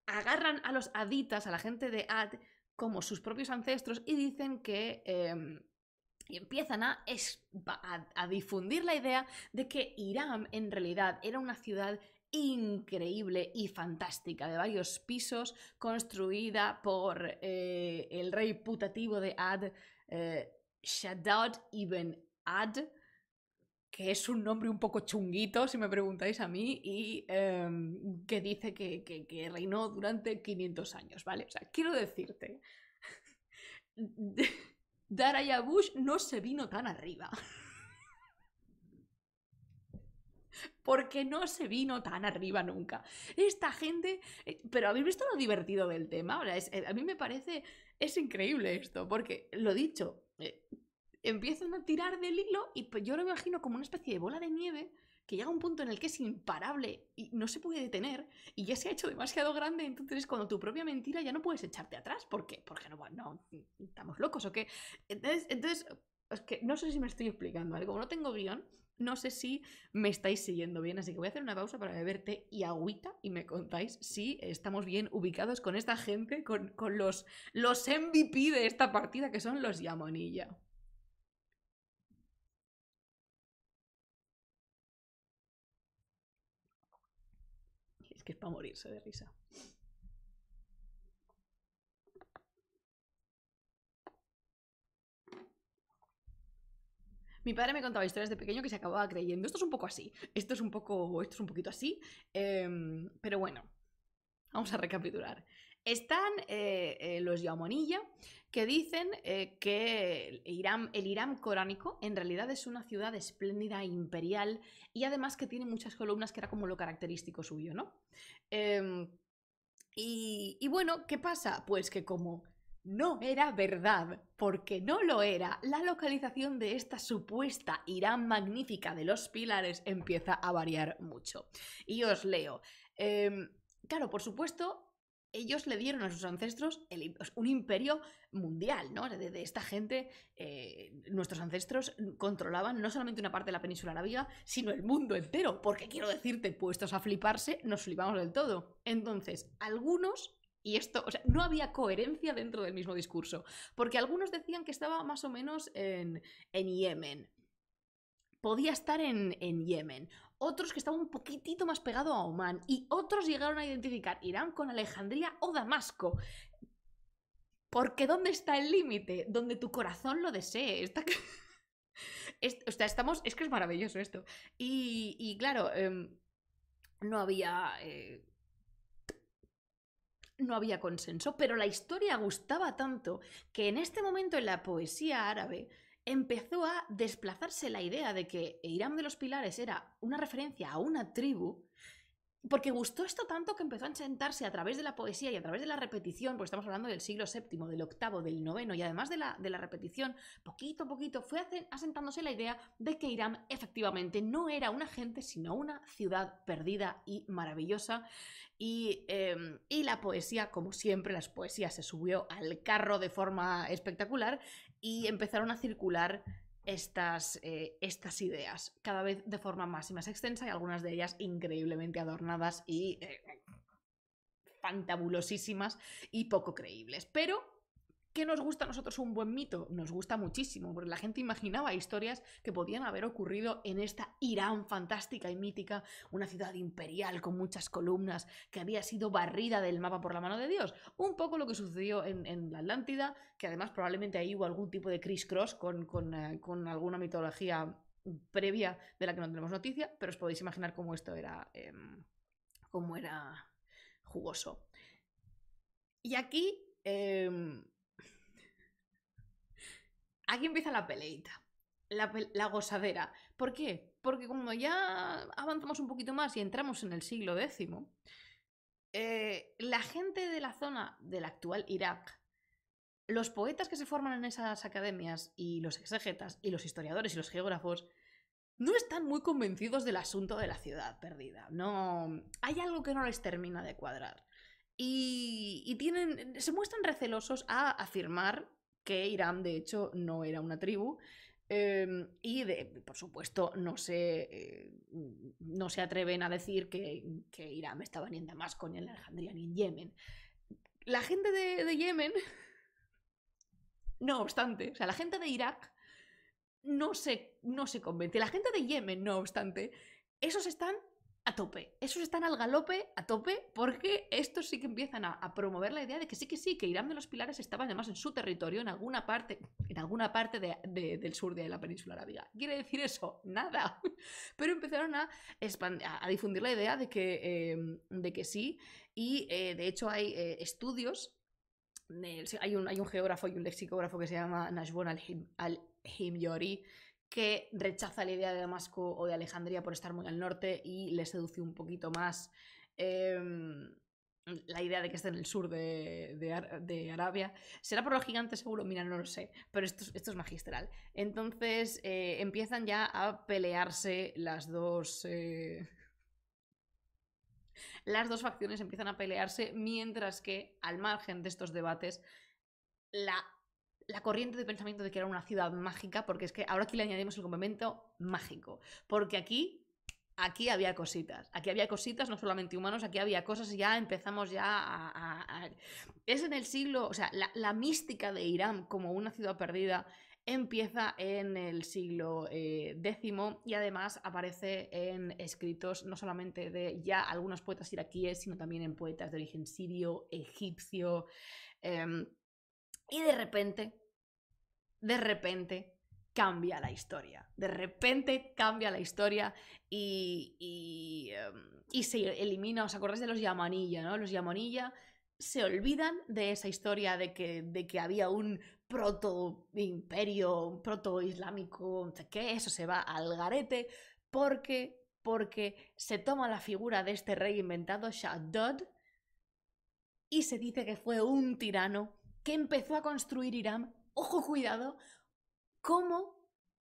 S1: agarran a los aditas, a la gente de Ad, como sus propios ancestros y dicen que. Em, y empiezan a, a, a, difundir la idea de que Irán en realidad era una ciudad increíble y fantástica de varios pisos construida por eh, el rey putativo de Ad, eh, Shaddad ibn Ad, que es un nombre un poco chunguito, si me preguntáis a mí, y em, que dice que, reinó durante 500 años, ¿vale? O sea, quiero decirte, Daraya Bush no se vino tan arriba porque no se vino tan arriba nunca. Esta gente, eh, pero habéis visto lo divertido del tema, eh, a mí me parece, es increíble esto, porque lo dicho, eh, empiezan a tirar del hilo y pues, yo lo imagino como una especie de bola de nieve que llega a un punto en el que es imparable y no se puede detener y ya se ha hecho demasiado grande, entonces cuando tu propia mentira ya no puedes echarte atrás, ¿por qué? Porque no, estamos locos o qué. Entonces, entonces es que no sé si me estoy explicando, algo Como no tengo guión, no sé si me estáis siguiendo bien, así que voy a hacer una pausa para beber y agüita y me contáis si estamos bien ubicados con esta gente, con, los, los MVP de esta partida que son los Yamonilla. Es que es para morirse de risa. Mi padre me contaba historias de pequeño que se acababa creyendo, esto es un poco así, esto es un poco, esto es un poquito así, em, pero bueno, vamos a recapitular. Están eh, eh, los Yaumonilla, que dicen eh, que Irán, el Irán coránico en realidad es una ciudad espléndida, e imperial, y además que tiene muchas columnas, que era como lo característico suyo, ¿no? Em, y, bueno, ¿qué pasa? Pues que como no era verdad, porque no lo era. La localización de esta supuesta Irán magnífica de los pilares empieza a variar mucho. Y os leo. Em, claro, por supuesto, ellos le dieron a sus ancestros pues, un imperio mundial, ¿no? De, esta gente, eh, nuestros ancestros controlaban no solamente una parte de la península arábiga, sino el mundo entero, porque quiero decirte, puestos a fliparse, nos flipamos del todo. Entonces, algunos y esto, o sea, no había coherencia dentro del mismo discurso, porque algunos decían que estaba más o menos en, Yemen. Podía estar en, Yemen, otros que estaba un poquitito más pegado a Oman y otros llegaron a identificar Irán con Alejandría o Damasco. Porque ¿dónde está el límite? Donde tu corazón lo desee. Está... o sea, estamos... Es que es maravilloso esto. Y, claro, em, no había... Eh, no había consenso, pero la historia gustaba tanto que en este momento en la poesía árabe empezó a desplazarse la idea de que Irán de los Pilares era una referencia a una tribu porque gustó esto tanto que empezó a sentarse a través de la poesía y a través de la repetición, porque estamos hablando del siglo VII, del octavo, del noveno, y además de la, de la repetición, poquito a poquito fue asentándose la idea de que Irán efectivamente no era una gente, sino una ciudad perdida y maravillosa. Y, em, y la poesía, como siempre, las poesías se subió al carro de forma espectacular y empezaron a circular estas, eh, estas ideas, cada vez de forma más y más extensa y algunas de ellas increíblemente adornadas y eh, fantabulosísimas y poco creíbles. Pero ¿Qué nos gusta a nosotros un buen mito? Nos gusta muchísimo, porque la gente imaginaba historias que podían haber ocurrido en esta Irán fantástica y mítica, una ciudad imperial con muchas columnas que había sido barrida del mapa por la mano de Dios. Un poco lo que sucedió en, la Atlántida, que además probablemente ahí hubo algún tipo de criss-cross eh, con, alguna mitología previa de la que no tenemos noticia, pero os podéis imaginar cómo esto era, em, cómo era jugoso. Y aquí em, Aquí empieza la peleita, la, gozadera. ¿Por qué? Porque como ya avanzamos un poquito más y entramos en el siglo X, eh, la gente de la zona del actual Irak, los poetas que se forman en esas academias y los exégetas y los historiadores y los geógrafos no están muy convencidos del asunto de la ciudad perdida. No, hay algo que no les termina de cuadrar. Y, tienen, se muestran recelosos a afirmar que Irán, de hecho, no era una tribu. Em, y, por supuesto, no se, eh, no se atreven a decir que, Irán estaba ni en Damasco, ni en Alejandría, ni en Yemen. La gente de, Yemen, no obstante, o sea, la gente de Irak no se, no se convence. La gente de Yemen, no obstante, esos están a tope. Esos están al galope, a tope, porque estos sí que empiezan a, promover la idea de que sí que sí, que Irán de los Pilares estaba además en su territorio, en alguna parte, en alguna parte del sur de la península arábiga. ¿Quiere decir eso? Nada. Pero empezaron a, a difundir la idea de que, eh, de que sí, y eh, de hecho hay eh, estudios. Hay un, hay un geógrafo y un lexicógrafo que se llama Nashbon al que rechaza la idea de Damasco o de Alejandría por estar muy al norte y le seduce un poquito más em, la idea de que esté en el sur de, Arabia. ¿Será por los gigantes seguro? Mira, no lo sé, pero esto, esto es magistral. Entonces eh, empiezan ya a pelearse las dos... Eh, las dos facciones empiezan a pelearse mientras que, al margen de estos debates, la la corriente de pensamiento de que era una ciudad mágica, porque es que ahora aquí le añadimos el complemento mágico, porque aquí, aquí había cositas, aquí había cositas, no solamente humanos, aquí había cosas y ya empezamos ya a... Es en el siglo, o sea, la, mística de Irán como una ciudad perdida empieza en el siglo X eh, y además aparece en escritos no solamente de ya algunos poetas iraquíes, sino también en poetas de origen sirio, egipcio. Eh, y de repente, de repente cambia la historia. De repente cambia la historia y, em, y, se elimina, ¿os acordáis de los Yamanilla, no? Los Yamanilla se olvidan de esa historia de que, de que había un proto-imperio, un proto-islámico, que eso se va al garete, porque, porque se toma la figura de este rey inventado, Shaddad, y se dice que fue un tirano que empezó a construir Irán, ojo cuidado, como,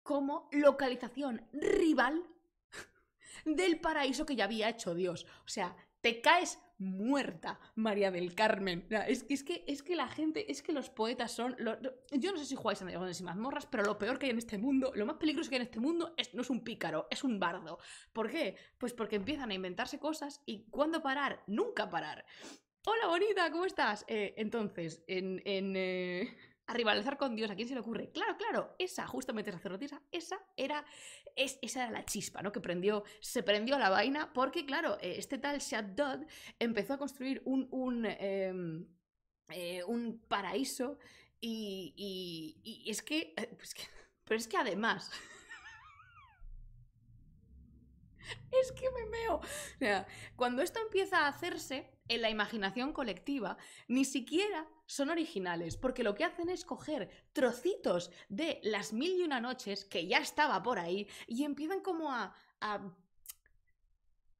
S1: como localización rival del paraíso que ya había hecho Dios. O sea, te caes muerta, María del Carmen. Es que, es que, la gente, es que los poetas son... yo no sé si jugáis a Dragones y mazmorras, pero lo peor que hay en este mundo, lo más peligroso que hay en este mundo es, no es un pícaro, es un bardo. ¿Por qué? Pues porque empiezan a inventarse cosas y ¿cuándo parar? Nunca parar. Hola bonita, ¿cómo estás? Eh, entonces, en, en eh, a rivalizar con Dios, ¿a quién se le ocurre? Claro, claro, esa, justamente sacerdotisa, esa era, esa era la chispa, ¿no? Que prendió, se prendió la vaina, porque claro, eh, este tal Dodd empezó a construir un, un, em, paraíso y, y, es que, pues que, pero es que además... es que me meo. cuando esto empieza a hacerse en la imaginación colectiva, ni siquiera son originales, porque lo que hacen es coger trocitos de las mil y una noches, que ya estaba por ahí, y empiezan como a, a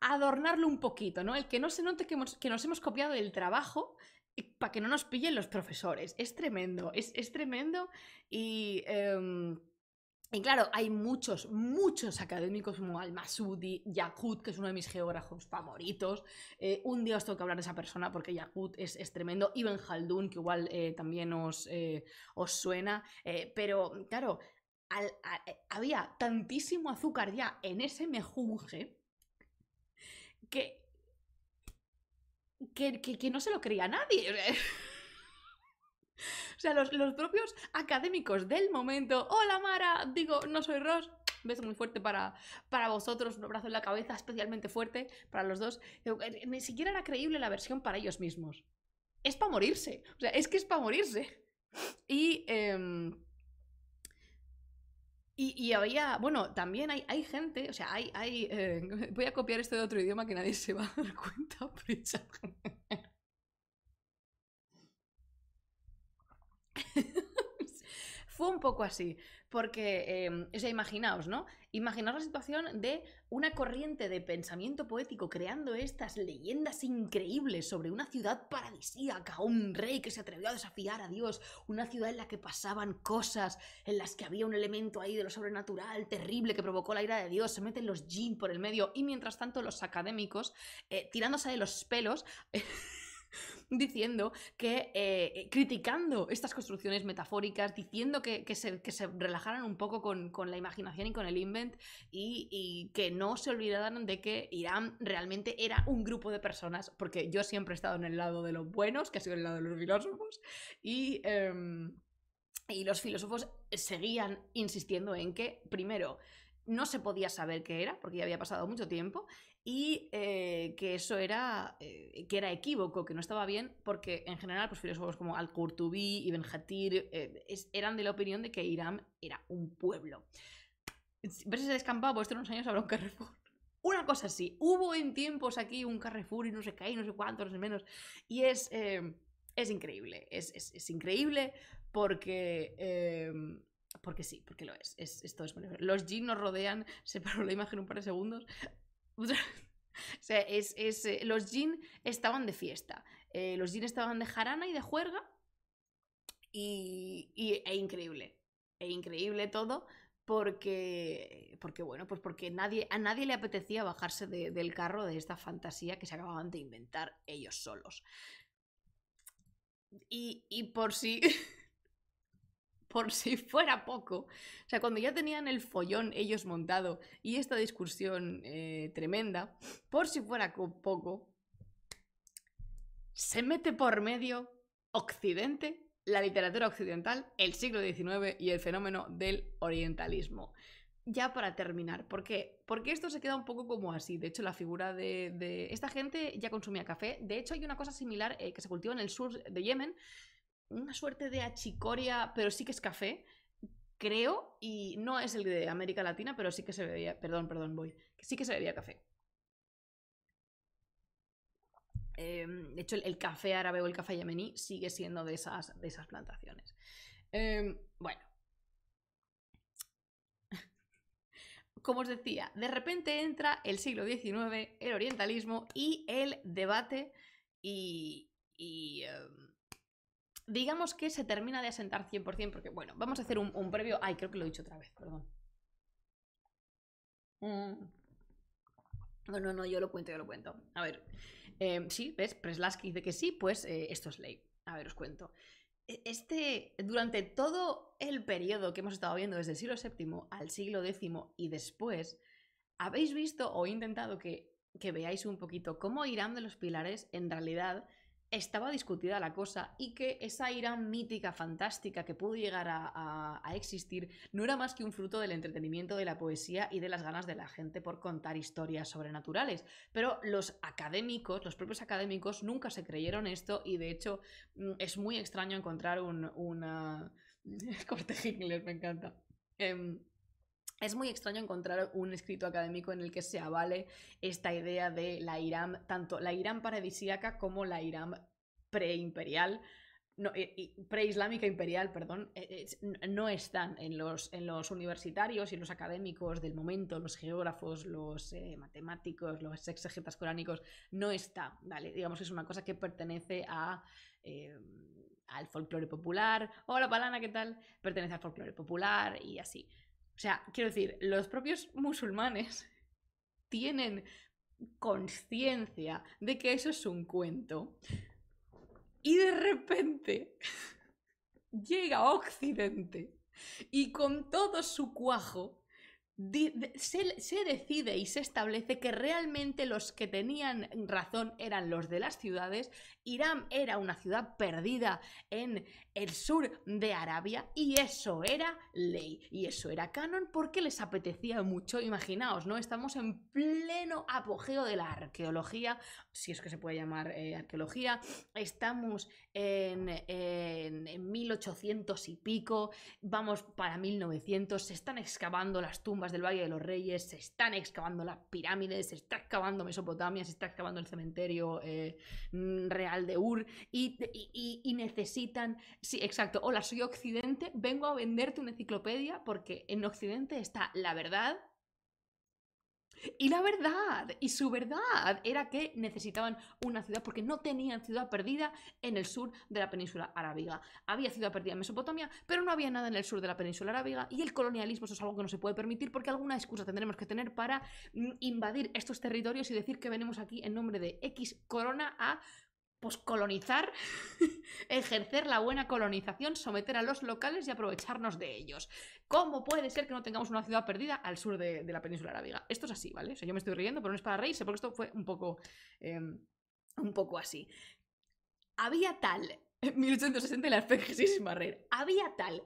S1: adornarlo un poquito, ¿no? El que no se note que, nos hemos copiado el trabajo eh, para que no nos pillen los profesores. Es tremendo, es, tremendo y... Em, y claro, hay muchos, muchos académicos como Al-Masudi, Yakut, que es uno de mis geógrafos favoritos. Eh, un día os tengo que hablar de esa persona porque Yakut es, tremendo. Ibn Haldun que igual eh, también os, eh, os suena. pero claro, había tantísimo azúcar ya en ese mejunje que, que, que no se lo creía nadie. O sea, los, propios académicos del momento. Hola Mara, digo, no soy Ross. Beso muy fuerte para, para vosotros, un abrazo en la cabeza especialmente fuerte para los dos. Eh, ni siquiera era creíble la versión para ellos mismos. Es para morirse. O sea, es que es para morirse. Em, y, y, había, bueno, también hay, gente, o sea, hay, eh, voy a copiar esto de otro idioma que nadie se va a dar cuenta, Fue un poco así, porque, em, imaginaos, ¿no? Imaginaos la situación de una corriente de pensamiento poético creando estas leyendas increíbles sobre una ciudad paradisíaca, un rey que se atrevió a desafiar a Dios, una ciudad en la que pasaban cosas, en las que había un elemento ahí de lo sobrenatural terrible que provocó la ira de Dios, se meten los jeans por el medio y mientras tanto los académicos, eh, tirándose de los pelos... diciendo que, eh, eh, criticando estas construcciones metafóricas, diciendo que, se, que relajaran un poco con, la imaginación y con el invent y, que no se olvidaran de que Irán realmente era un grupo de personas, porque yo siempre he estado en el lado de los buenos, que ha sido el lado de los filósofos, y... Em, los filósofos seguían insistiendo en que, primero, no se podía saber qué era, porque ya había pasado mucho tiempo, y eh, que eso era, eh, que era equívoco, que no estaba bien, porque en general pues, filósofos como Al-Qurtubi, y Hatir, eh, eran de la opinión de que Irán era un pueblo. versus ese descampado, pues, esto en unos años habrá un Carrefour. Una cosa así, hubo en tiempos aquí un Carrefour y no sé qué, y no sé cuántos, no sé menos. Y es, es increíble, es, es, increíble porque... Porque sí, porque lo es. es, es Los jeans nos rodean, se paró la imagen un par de segundos. o sea, es, eh, los jeans estaban de fiesta. Eh, los jeans estaban de jarana y de juerga. Y, e increíble. E increíble todo. Porque, porque bueno, pues porque nadie, a nadie le apetecía bajarse del carro de esta fantasía que se acababan de inventar ellos solos. Y, y por si por si fuera poco, o sea, cuando ya tenían el follón ellos montado y esta discusión eh, tremenda, por si fuera poco, se mete por medio Occidente, la literatura occidental, el siglo XIX y el fenómeno del orientalismo. Ya para terminar, ¿por Porque esto se queda un poco como así. De hecho, la figura de, esta gente ya consumía café. De hecho, hay una cosa similar eh, que se cultiva en el sur de Yemen, una suerte de achicoria, pero sí que es café, creo, y no es el de América Latina, pero sí que se bebía, perdón, perdón, voy, sí que se bebía café. Em, de hecho, el, café árabe o el café yemení sigue siendo de esas, de esas plantaciones. Em, bueno. Como os decía, de repente entra el siglo XIX, el orientalismo y el debate y... Em, digamos que se termina de asentar 100%, porque bueno, vamos a hacer un, previo... Ay, creo que lo he dicho otra vez, perdón. Mm. No, no, no, yo lo cuento, yo lo cuento. A ver, eh, sí, ¿ves? Preslaski dice que sí, pues eh, esto es ley. A ver, os cuento. E, este, durante todo el periodo que hemos estado viendo desde el siglo VII al siglo X y después, habéis visto o intentado que, que veáis un poquito cómo Irán de los Pilares en realidad estaba discutida la cosa y que esa ira mítica, fantástica que pudo llegar a, existir no era más que un fruto del entretenimiento, de la poesía y de las ganas de la gente por contar historias sobrenaturales. Pero los académicos, los propios académicos, nunca se creyeron esto y de hecho mm, es muy extraño encontrar un, una... me encanta. Em, es muy extraño encontrar un escrito académico en el que se avale esta idea de la Irán, tanto la Irán paradisíaca como la Irán preimperial, no, eh, preislámica imperial, perdón, eh, eh, no están en los, en los universitarios y en los académicos del momento, los geógrafos, los matemáticos, los exegetas coránicos, no está, ¿vale? Digamos que es una cosa que pertenece a, al folclore popular. Hola, Palana, ¿qué tal? Pertenece al folclore popular y así. O sea, quiero decir, los propios musulmanes tienen conciencia de que eso es un cuento. Y de repente llega Occidente y con todo su cuajo se, se, decide y se establece que realmente los que tenían razón eran los de las ciudades Irán era una ciudad perdida en el sur de Arabia y eso era ley y eso era canon porque les apetecía mucho. Imaginaos, ¿no? Estamos en pleno apogeo de la arqueología, si es que se puede llamar eh, arqueología. Estamos en, 1800 y pico, vamos para 1900, se están excavando las tumbas del Valle de los Reyes, se están excavando las pirámides, se está excavando Mesopotamia, se está excavando el cementerio eh, mm, real de Ur y, y necesitan, sí, exacto, hola, soy Occidente, vengo a venderte una enciclopedia porque en Occidente está la verdad, y la verdad, y su verdad era que necesitaban una ciudad porque no tenían ciudad perdida en el sur de la península arábiga. Había ciudad perdida en Mesopotamia, pero no había nada en el sur de la península arábiga y el colonialismo eso es algo que no se puede permitir porque alguna excusa tendremos que tener para mm, invadir estos territorios y decir que venimos aquí en nombre de X corona a pues colonizar, ejercer la buena colonización, someter a los locales y aprovecharnos de ellos. ¿Cómo puede ser que no tengamos una ciudad perdida al sur de, la península arábiga? Esto es así, ¿vale? O sea, yo me estoy riendo, pero no es para reírse, porque esto fue un poco, em, un poco así. Había tal, en 1860 la Fegis reír había tal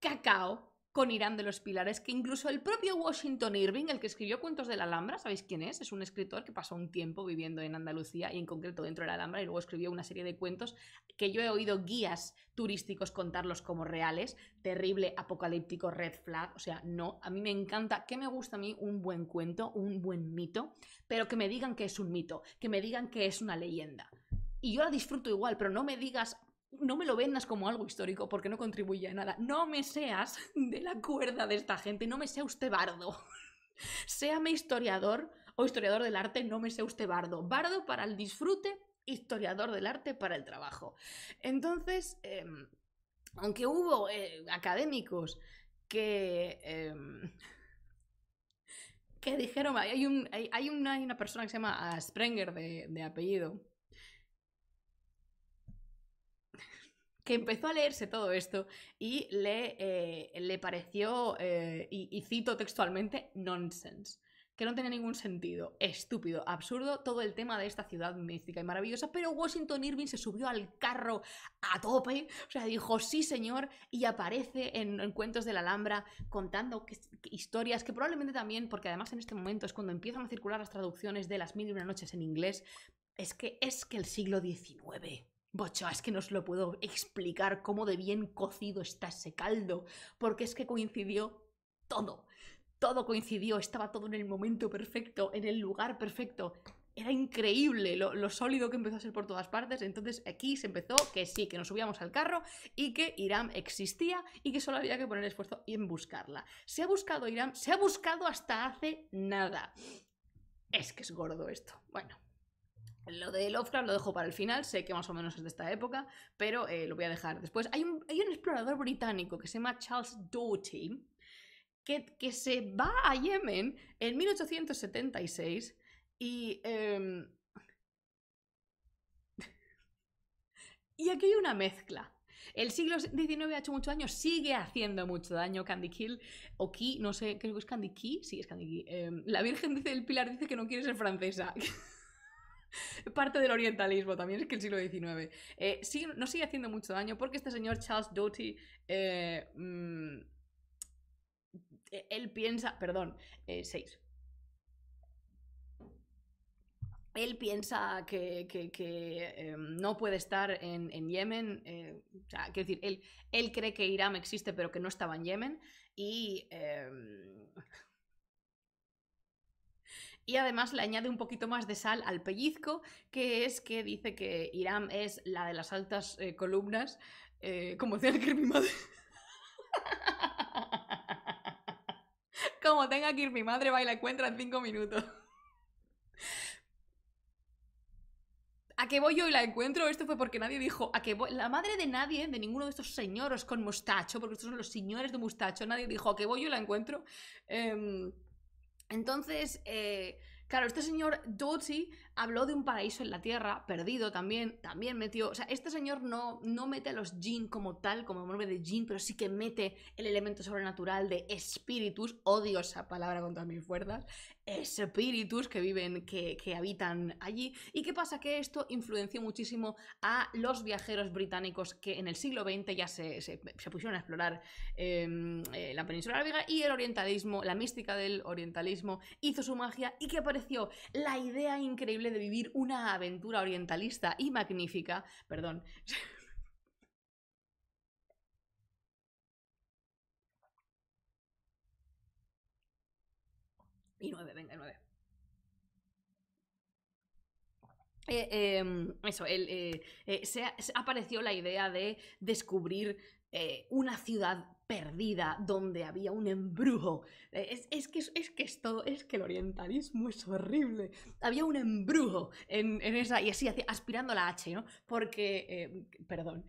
S1: cacao con Irán de los Pilares, que incluso el propio Washington Irving, el que escribió Cuentos de la Alhambra, ¿sabéis quién es? Es un escritor que pasó un tiempo viviendo en Andalucía y en concreto dentro de la Alhambra y luego escribió una serie de cuentos que yo he oído guías turísticos contarlos como reales, terrible, apocalíptico, red flag, o sea, no, a mí me encanta, que me gusta a mí un buen cuento, un buen mito, pero que me digan que es un mito, que me digan que es una leyenda. Y yo la disfruto igual, pero no me digas no me lo vendas como algo histórico porque no contribuye a nada. No me seas de la cuerda de esta gente, no me sea usted bardo. Séame historiador o historiador del arte, no me sea usted bardo. Bardo para el disfrute, historiador del arte para el trabajo. Entonces, em, aunque hubo eh, académicos que... Em, que dijeron, hay, hay, una, persona que se llama ah, Sprenger de apellido, que empezó a leerse todo esto y le, eh, le pareció, eh, y, cito textualmente, nonsense que no tenía ningún sentido, estúpido, absurdo todo el tema de esta ciudad mística y maravillosa, pero Washington Irving se subió al carro a tope, o sea, dijo sí señor, y aparece en, Cuentos de la Alhambra contando historias que probablemente también, porque además en este momento es cuando empiezan a circular las traducciones de Las Mil y Una Noches en inglés, es que es que el siglo XIX Bocho, es que no os lo puedo explicar cómo de bien cocido está ese caldo, porque es que coincidió todo. Todo coincidió, estaba todo en el momento perfecto, en el lugar perfecto. Era increíble lo, sólido que empezó a ser por todas partes. Entonces aquí se empezó que sí, que nos subíamos al carro y que Irán existía y que solo había que poner esfuerzo en buscarla. Se ha buscado Irán, se ha buscado hasta hace nada. Es que es gordo esto. Bueno, lo de Lovecraft lo dejo para el final, sé que más o menos es de esta época, pero eh, lo voy a dejar después. Hay un, explorador británico que se llama Charles Doughty, que, que se va a Yemen en 1876 y... Em, y aquí hay una mezcla. El siglo XIX ha hecho mucho daño, sigue haciendo mucho daño Candy Kill o Key, no sé, ¿qué que es Candy Key, sí, es Candy Key. Em, la Virgen dice, el Pilar dice que no quiere ser francesa. parte del orientalismo, también es que el siglo XIX. Eh, no sigue, sigue haciendo mucho daño porque este señor Charles Doughty, eh, mm, e-, él piensa, perdón, 6. Eh, él piensa que, em, no puede estar en, Yemen, o sea, quiero decir, él, él cree que Irán existe pero que no estaba en Yemen y em, y además le añade un poquito más de sal al pellizco, que es que dice que Irán es la de las altas eh, columnas, eh, como tenga que ir mi madre. como tenga que ir mi madre, va y la encuentra en cinco minutos. ¿A qué voy yo y la encuentro? Esto fue porque nadie dijo, ¿a qué voy? La madre de nadie, de ninguno de estos señores con mustacho porque estos son los señores de mustacho nadie dijo, ¿a qué voy yo y la encuentro? Em, entonces, eh, claro, este señor Doughty Habló de un paraíso en la tierra, perdido también, también metió, o sea, este señor no, no mete a los jin como tal, como nombre de jin, pero sí que mete el elemento sobrenatural de espíritus, odio esa palabra con todas mis fuerzas, espíritus que viven, que, habitan allí. ¿Y qué pasa? Que esto influenció muchísimo a los viajeros británicos que en el siglo XX ya se, pusieron a explorar em, eh, la península arábiga y el orientalismo, la mística del orientalismo hizo su magia y que apareció la idea increíble de vivir una aventura orientalista y magnífica, perdón. y nueve, venga, nueve. Eh, em, eso, eh, eh, se, apareció la idea de descubrir una ciudad perdida, donde había un embrujo. Eh, es, que, es que es es que el orientalismo es horrible. Había un embrujo en, esa, y así, aspirando la H, ¿no? Porque, eh, perdón,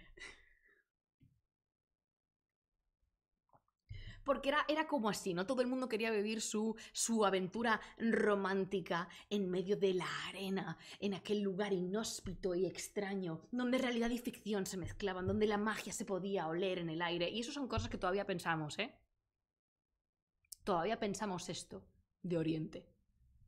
S1: porque era, era como así, ¿no? Todo el mundo quería vivir su, su aventura romántica en medio de la arena, en aquel lugar inhóspito y extraño, donde realidad y ficción se mezclaban, donde la magia se podía oler en el aire. Y eso son cosas que todavía pensamos, ¿eh? Todavía pensamos esto de Oriente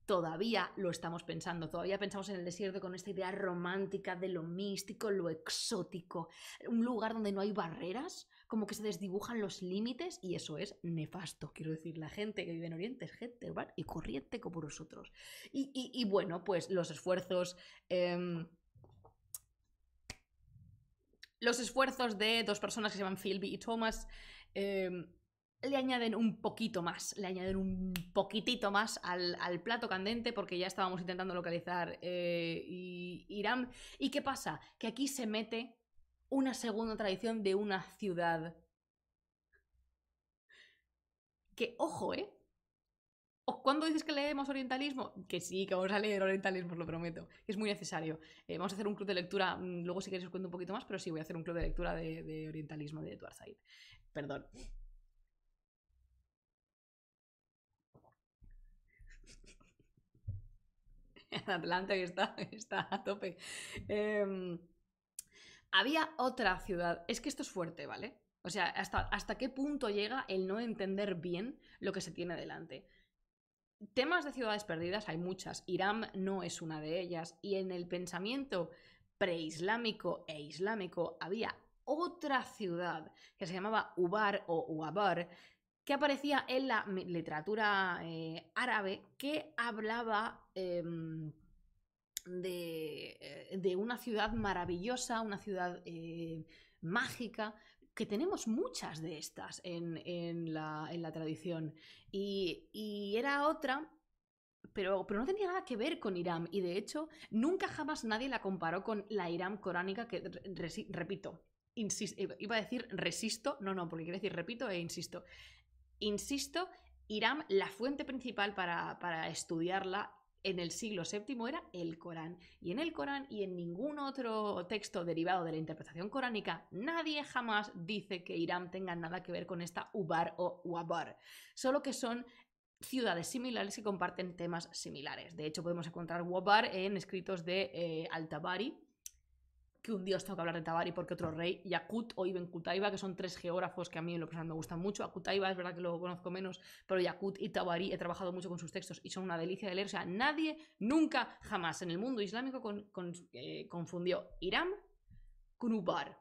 S1: todavía lo estamos pensando, todavía pensamos en el desierto con esta idea romántica de lo místico, lo exótico, un lugar donde no hay barreras, como que se desdibujan los límites y eso es nefasto. Quiero decir, la gente que vive en Oriente es gente ¿verdad? y corriente como nosotros. Y, bueno, pues los esfuerzos... Em, los esfuerzos de dos personas que se llaman Philby y Thomas em, le añaden un poquito más, le añaden un poquitito más al, plato candente porque ya estábamos intentando localizar eh, Irán. ¿Y qué pasa? Que aquí se mete una segunda tradición de una ciudad. Que, ojo, ¿eh? cuando dices que leemos orientalismo? Que sí, que vamos a leer orientalismo, os lo prometo. Es muy necesario. Eh, vamos a hacer un club de lectura, mm, luego si queréis os cuento un poquito más, pero sí, voy a hacer un club de lectura de, orientalismo de Edward Said. Perdón. Adelante, Atlanta está, está a tope. Em, había otra ciudad, es que esto es fuerte, ¿vale? O sea, hasta, hasta qué punto llega el no entender bien lo que se tiene delante. Temas de ciudades perdidas hay muchas, Irán no es una de ellas, y en el pensamiento preislámico e islámico había otra ciudad que se llamaba Ubar o Uabar, que aparecía en la literatura eh, árabe que hablaba em, eh, de, una ciudad maravillosa, una ciudad eh, mágica, que tenemos muchas de estas en, la, tradición. Y, era otra pero, pero, no tenía nada que ver con Irán y de hecho nunca jamás nadie la comparó con la Irán coránica que, repito, insisto, iba a decir resisto, no, no, porque quiere decir repito e insisto, Insisto, Irán, la fuente principal para, estudiarla en el siglo VII era el Corán. Y en el Corán y en ningún otro texto derivado de la interpretación coránica, nadie jamás dice que Irán tenga nada que ver con esta Ubar o Wabar. Solo que son ciudades similares y comparten temas similares. De hecho, podemos encontrar Wabar en escritos de eh, Al-Tabari, un día os tengo que hablar de Tabari porque otro rey, Yakut o Ibn Kutaiba, que son tres geógrafos que a mí en lo personal me gustan mucho. A Kutaiba es verdad que lo conozco menos, pero Yakut y Tabari he trabajado mucho con sus textos y son una delicia de leer. O sea, nadie nunca jamás en el mundo islámico eh, confundió Irán con Ubar.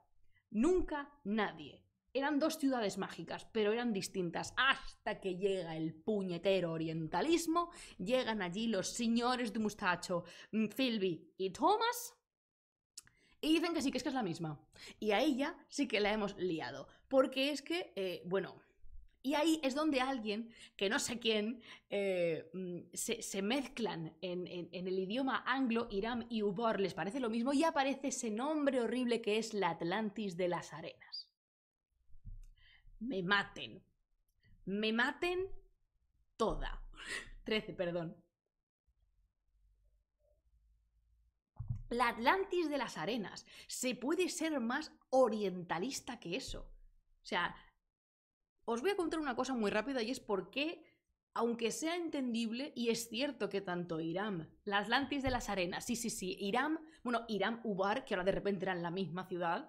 S1: Nunca nadie. Eran dos ciudades mágicas, pero eran distintas. Hasta que llega el puñetero orientalismo, llegan allí los señores de mustacho, mm, Philby y Thomas, y dicen que sí, que es que es la misma. Y a ella sí que la hemos liado. Porque es que, eh, bueno, y ahí es donde alguien, que no sé quién, eh, mm, se, mezclan en, en, el idioma anglo, Iram y Ubor, les parece lo mismo, y aparece ese nombre horrible que es la Atlantis de las Arenas. Me maten. Me maten toda. 13, perdón. La Atlantis de las arenas. ¿Se puede ser más orientalista que eso? O sea, os voy a contar una cosa muy rápida y es por qué, aunque sea entendible, y es cierto que tanto Irán, la Atlantis de las arenas, sí, sí, sí, Irán, bueno, Irán, Ubar, que ahora de repente eran la misma ciudad,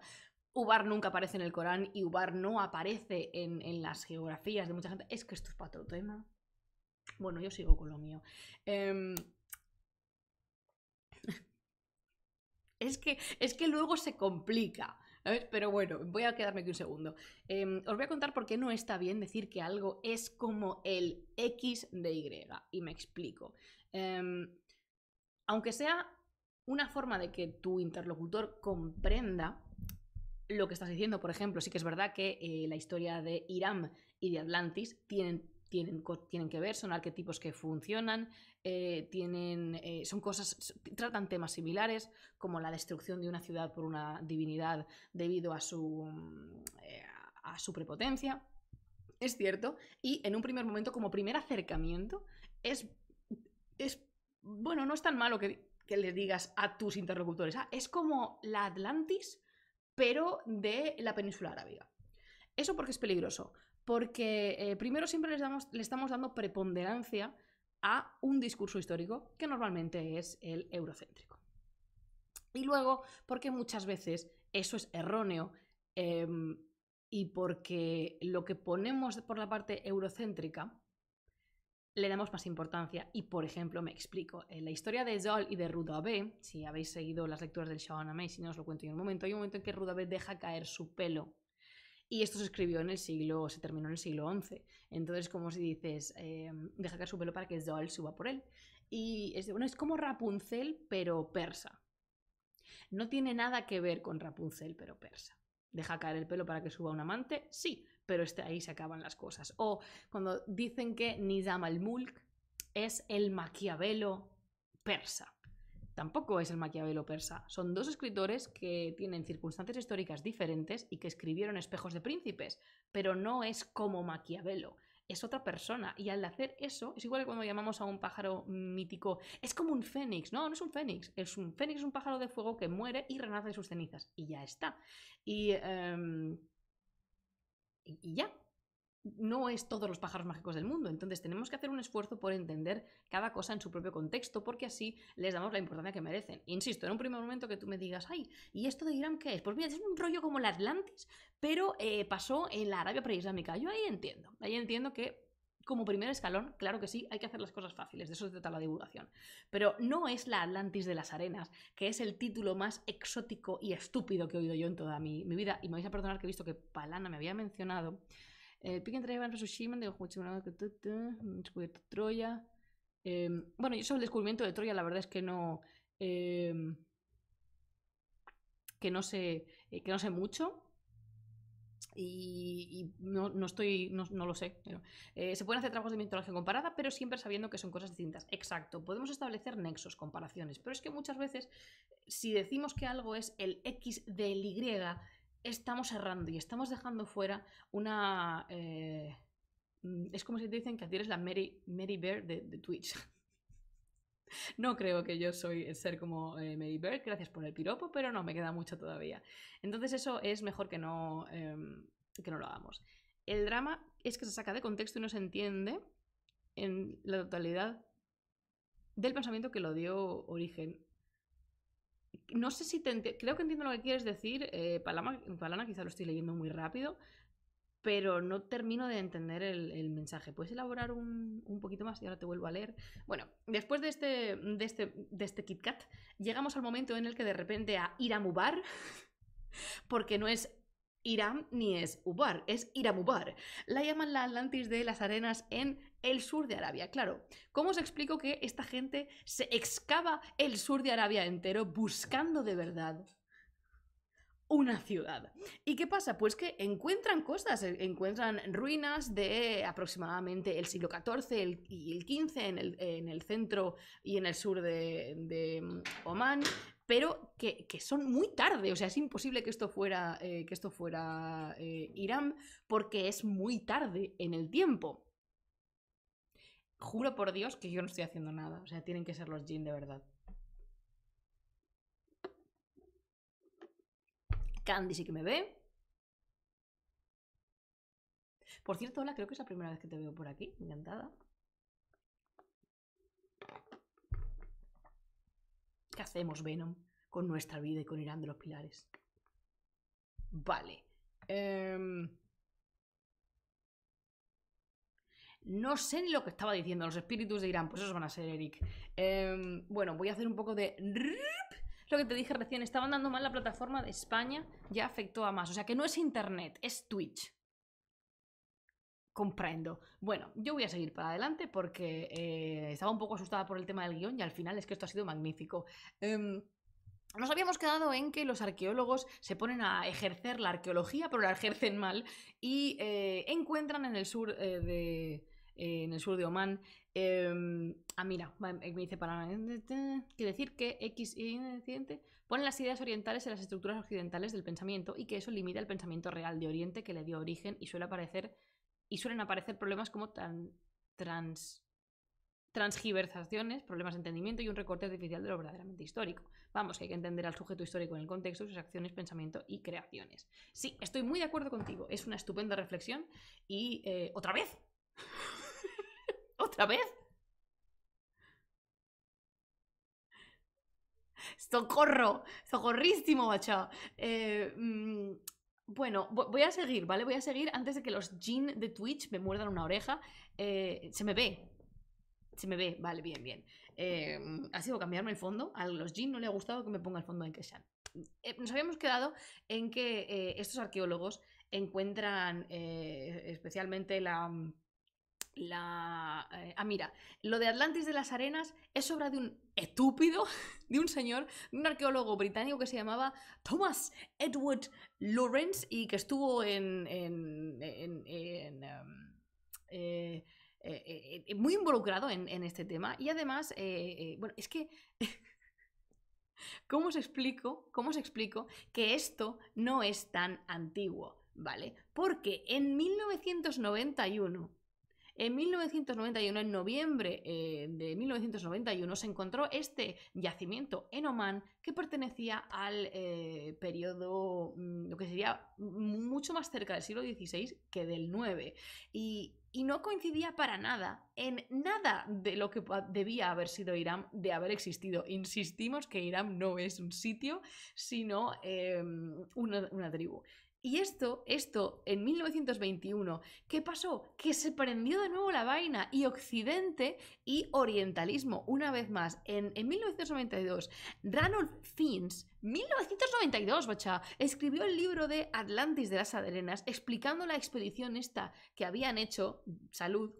S1: Ubar nunca aparece en el Corán y Ubar no aparece en, las geografías de mucha gente. Es que esto es para otro tema. Bueno, yo sigo con lo mío. Em, Es que, es que luego se complica. Pero bueno, voy a quedarme aquí un segundo. Em, os voy a contar por qué no está bien decir que algo es como el X de Y. Y me explico. Em, aunque sea una forma de que tu interlocutor comprenda lo que estás diciendo, por ejemplo, sí que es verdad que eh, la historia de Irán y de Atlantis tienen tienen, que ver, son arquetipos que funcionan, eh, tienen, eh, son cosas, tratan temas similares, como la destrucción de una ciudad por una divinidad debido a su, mm, eh, a su prepotencia. Es cierto, y en un primer momento, como primer acercamiento, es, es bueno, no es tan malo que, que le digas a tus interlocutores, ah, es como la Atlantis, pero de la península arábiga. Eso porque es peligroso, porque eh, primero siempre les le estamos dando preponderancia a un discurso histórico que normalmente es el eurocéntrico. Y luego, porque muchas veces eso es erróneo em, y porque lo que ponemos por la parte eurocéntrica le damos más importancia. Y, por ejemplo, me explico, en la historia de Joel y de Rudabé, si habéis seguido las lecturas del May, si no os lo cuento en un momento, hay un momento en que Rudabé deja caer su pelo y esto se escribió en el siglo, se terminó en el siglo XI. Entonces, como si dices, eh, deja caer su pelo para que Zoll suba por él. Y es, bueno, es como Rapunzel, pero persa. No tiene nada que ver con Rapunzel, pero persa. Deja caer el pelo para que suba un amante, sí, pero este, ahí se acaban las cosas. O cuando dicen que Nizam al-Mulk es el Maquiavelo persa tampoco es el Maquiavelo persa. Son dos escritores que tienen circunstancias históricas diferentes y que escribieron Espejos de Príncipes, pero no es como Maquiavelo. Es otra persona. Y al hacer eso, es igual que cuando llamamos a un pájaro mítico, es como un fénix. No, no es un fénix. Es un fénix, es un pájaro de fuego que muere y renace de sus cenizas. Y ya está. Y, em, y ya, no es todos los pájaros mágicos del mundo. Entonces tenemos que hacer un esfuerzo por entender cada cosa en su propio contexto, porque así les damos la importancia que merecen. Insisto, en un primer momento que tú me digas, ay, ¿y esto de Irán qué es? Pues mira, es un rollo como la Atlantis, pero eh, pasó en la Arabia preislámica. Yo ahí entiendo, ahí entiendo que como primer escalón, claro que sí, hay que hacer las cosas fáciles, de eso se trata la divulgación. Pero no es la Atlantis de las Arenas, que es el título más exótico y estúpido que he oído yo en toda mi, mi vida. Y me vais a perdonar que he visto que Palana me había mencionado Picking πήγαινε versus Shimon... descubierto Troya. Em, bueno, yo sobre el descubrimiento de Troya, la verdad es que no. Em, que no sé. Eh, que no sé mucho. Y, no, estoy. No, lo sé. Eh, se pueden hacer trabajos de mitología comparada, pero siempre sabiendo que son cosas distintas. Exacto. Podemos establecer nexos, comparaciones. Pero es que muchas veces, si decimos que algo es el X del Y estamos errando y estamos dejando fuera una... Eh, mm, es como si te dicen que a eres la Mary, Mary Bear de, Twitch. No creo que yo soy el eh, ser como eh, Mary Bird, gracias por el piropo, pero no, me queda mucho todavía. Entonces eso es mejor que no, em, que no lo hagamos. El drama es que se saca de contexto y no se entiende en la totalidad del pensamiento que lo dio origen. No sé si te creo que entiendo lo que quieres decir, eh, Palama, Palana, quizá lo estoy leyendo muy rápido, pero no termino de entender el, mensaje. ¿Puedes elaborar un, poquito más? Y ahora te vuelvo a leer. Bueno, después de este, de este, de este Kit llegamos al momento en el que de repente a Iramubar, porque no es Iram ni es Ubar, es Iramubar. La llaman la Atlantis de las arenas en el sur de Arabia. Claro, ¿cómo os explico que esta gente se excava el sur de Arabia entero buscando de verdad una ciudad. ¿Y qué pasa? Pues que encuentran cosas, eh, encuentran ruinas de aproximadamente el siglo XIV y el XV en el, centro y en el sur de, de mm, Omán, pero que, son muy tarde, o sea, es imposible que esto fuera, eh, que esto fuera eh, Irán porque es muy tarde en el tiempo. Juro por Dios que yo no estoy haciendo nada. O sea, tienen que ser los jeans de verdad. Candy sí que me ve. Por cierto, hola, creo que es la primera vez que te veo por aquí. Encantada. ¿Qué hacemos, Venom, con nuestra vida y con Irán de los Pilares? Vale. Eh... No sé lo que estaba diciendo. Los espíritus de Irán, pues esos van a ser Eric. Em, bueno, voy a hacer un poco de. Lo que te dije recién, estaba andando mal la plataforma de España, ya afectó a más. O sea que no es internet, es Twitch. Comprendo. Bueno, yo voy a seguir para adelante porque estaba un poco asustada por el tema del guión y al final es que esto ha sido magnífico. nos habíamos quedado en que los arqueólogos se ponen a ejercer la arqueología, pero la ejercen mal, y encuentran en el sur de, eh, en el sur de Oman. Eh, em, ah, mira, eh, me dice para... Eh, quiere decir que X y ponen las ideas orientales en las estructuras occidentales del pensamiento y que eso limita el pensamiento real de Oriente que le dio origen y suele aparecer y suelen aparecer problemas como tan, trans, transgiversaciones, problemas de entendimiento y un recorte artificial de lo verdaderamente histórico. Vamos, que hay que entender al sujeto histórico en el contexto, sus acciones, pensamiento y creaciones. Sí, estoy muy de acuerdo contigo. Es una estupenda reflexión y otra vez otra vez. Socorro, socorrísimo, macho. Eh, mm, bueno, voy a seguir, ¿vale? Voy a seguir antes de que los jeans de Twitch me muerdan una oreja. Eh, se me ve. Se me ve, vale, bien, bien. Eh, ha sido cambiarme el fondo. A los jeans no le ha gustado que me ponga el fondo de sean nos habíamos quedado en que estos arqueólogos encuentran especialmente la mm, la... Eh, ah, mira, lo de Atlantis de las Arenas es obra de un estúpido, de un señor, un arqueólogo británico que se llamaba Thomas Edward Lawrence y que estuvo en... Em, eh, eh, muy involucrado en, este tema y además, bueno, es que... ¿Cómo os explico? ¿Cómo os explico que esto no es tan antiguo? ¿Vale? Porque en 1991 en 1991, en noviembre eh, de 1991, se encontró este yacimiento en Oman que pertenecía al eh, periodo, mm, lo que sería mucho más cerca del siglo XVI que del IX. Y, no coincidía para nada en nada de lo que debía haber sido Irán de haber existido. Insistimos que Irán no es un sitio, sino em, una tribu. Y esto, esto, en 1921, ¿qué pasó? Que se prendió de nuevo la vaina y Occidente y Orientalismo, una vez más. En, 1992, Ranulph Fiennes, 1992, bacha, escribió el libro de Atlantis de las Adrenas explicando la expedición esta que habían hecho, salud,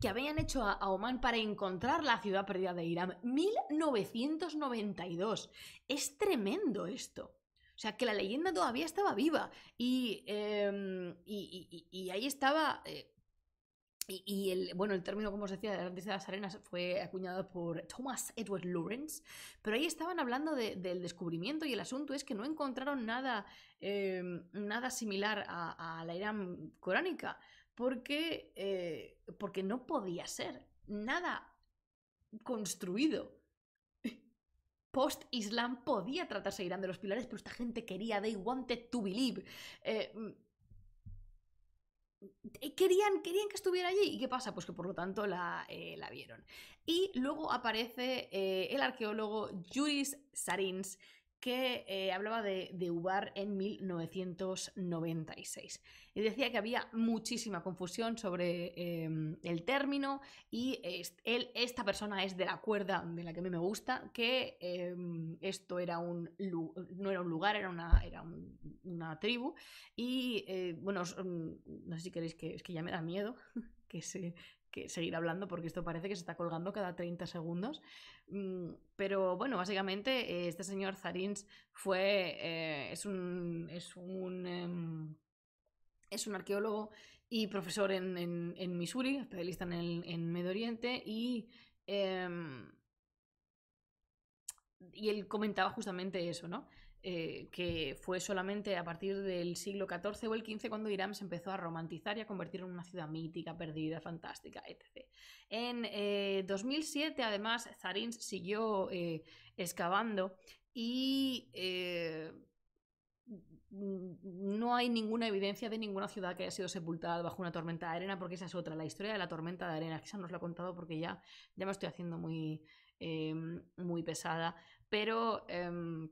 S1: que habían hecho a, Oman para encontrar la ciudad perdida de Irán. 1992. Es tremendo esto. O sea, que la leyenda todavía estaba viva y, em, ahí estaba... Eh, y, el, bueno, el término, como se decía, de de las arenas fue acuñado por Thomas Edward Lawrence, pero ahí estaban hablando del descubrimiento y el asunto es que no encontraron nada, em, nada similar a, la era coránica, porque, eh, porque no podía ser nada construido post-Islam podía tratarse de Irán de los pilares, pero esta gente quería, they wanted to believe. Eh, mm, eh, querían, querían que estuviera allí. ¿Y qué pasa? Pues que por lo tanto la, eh, vieron. Y luego aparece el arqueólogo Juris Sarins, que eh, hablaba de, Ubar en 1996. Y decía que había muchísima confusión sobre em, el término y esta persona es de la cuerda de la que a mí me gusta, que em, esto era un, no era un lugar, era una, era una tribu. Y eh, bueno, mm, no sé si queréis que, es que ya me da miedo que se, que seguir hablando porque esto parece que se está colgando cada 30 segundos. Mm, pero bueno, básicamente eh, este señor Zarins fue, eh, es un, em, es un, arqueólogo y profesor en, en, en Missouri, especialista en, el, Medio Oriente y... Em, y él comentaba justamente eso, ¿no? Eh, que fue solamente a partir del siglo XIV o el XV cuando Irán se empezó a romantizar y a convertir en una ciudad mítica, perdida, fantástica, etc. En 2007, eh, además, Zarin siguió eh, excavando y no hay ninguna evidencia de ninguna ciudad que haya sido sepultada bajo una tormenta de arena, porque esa es otra, la historia de la tormenta de arena, que esa nos la he contado porque ya, ya me estoy haciendo muy, muy pesada, pero em,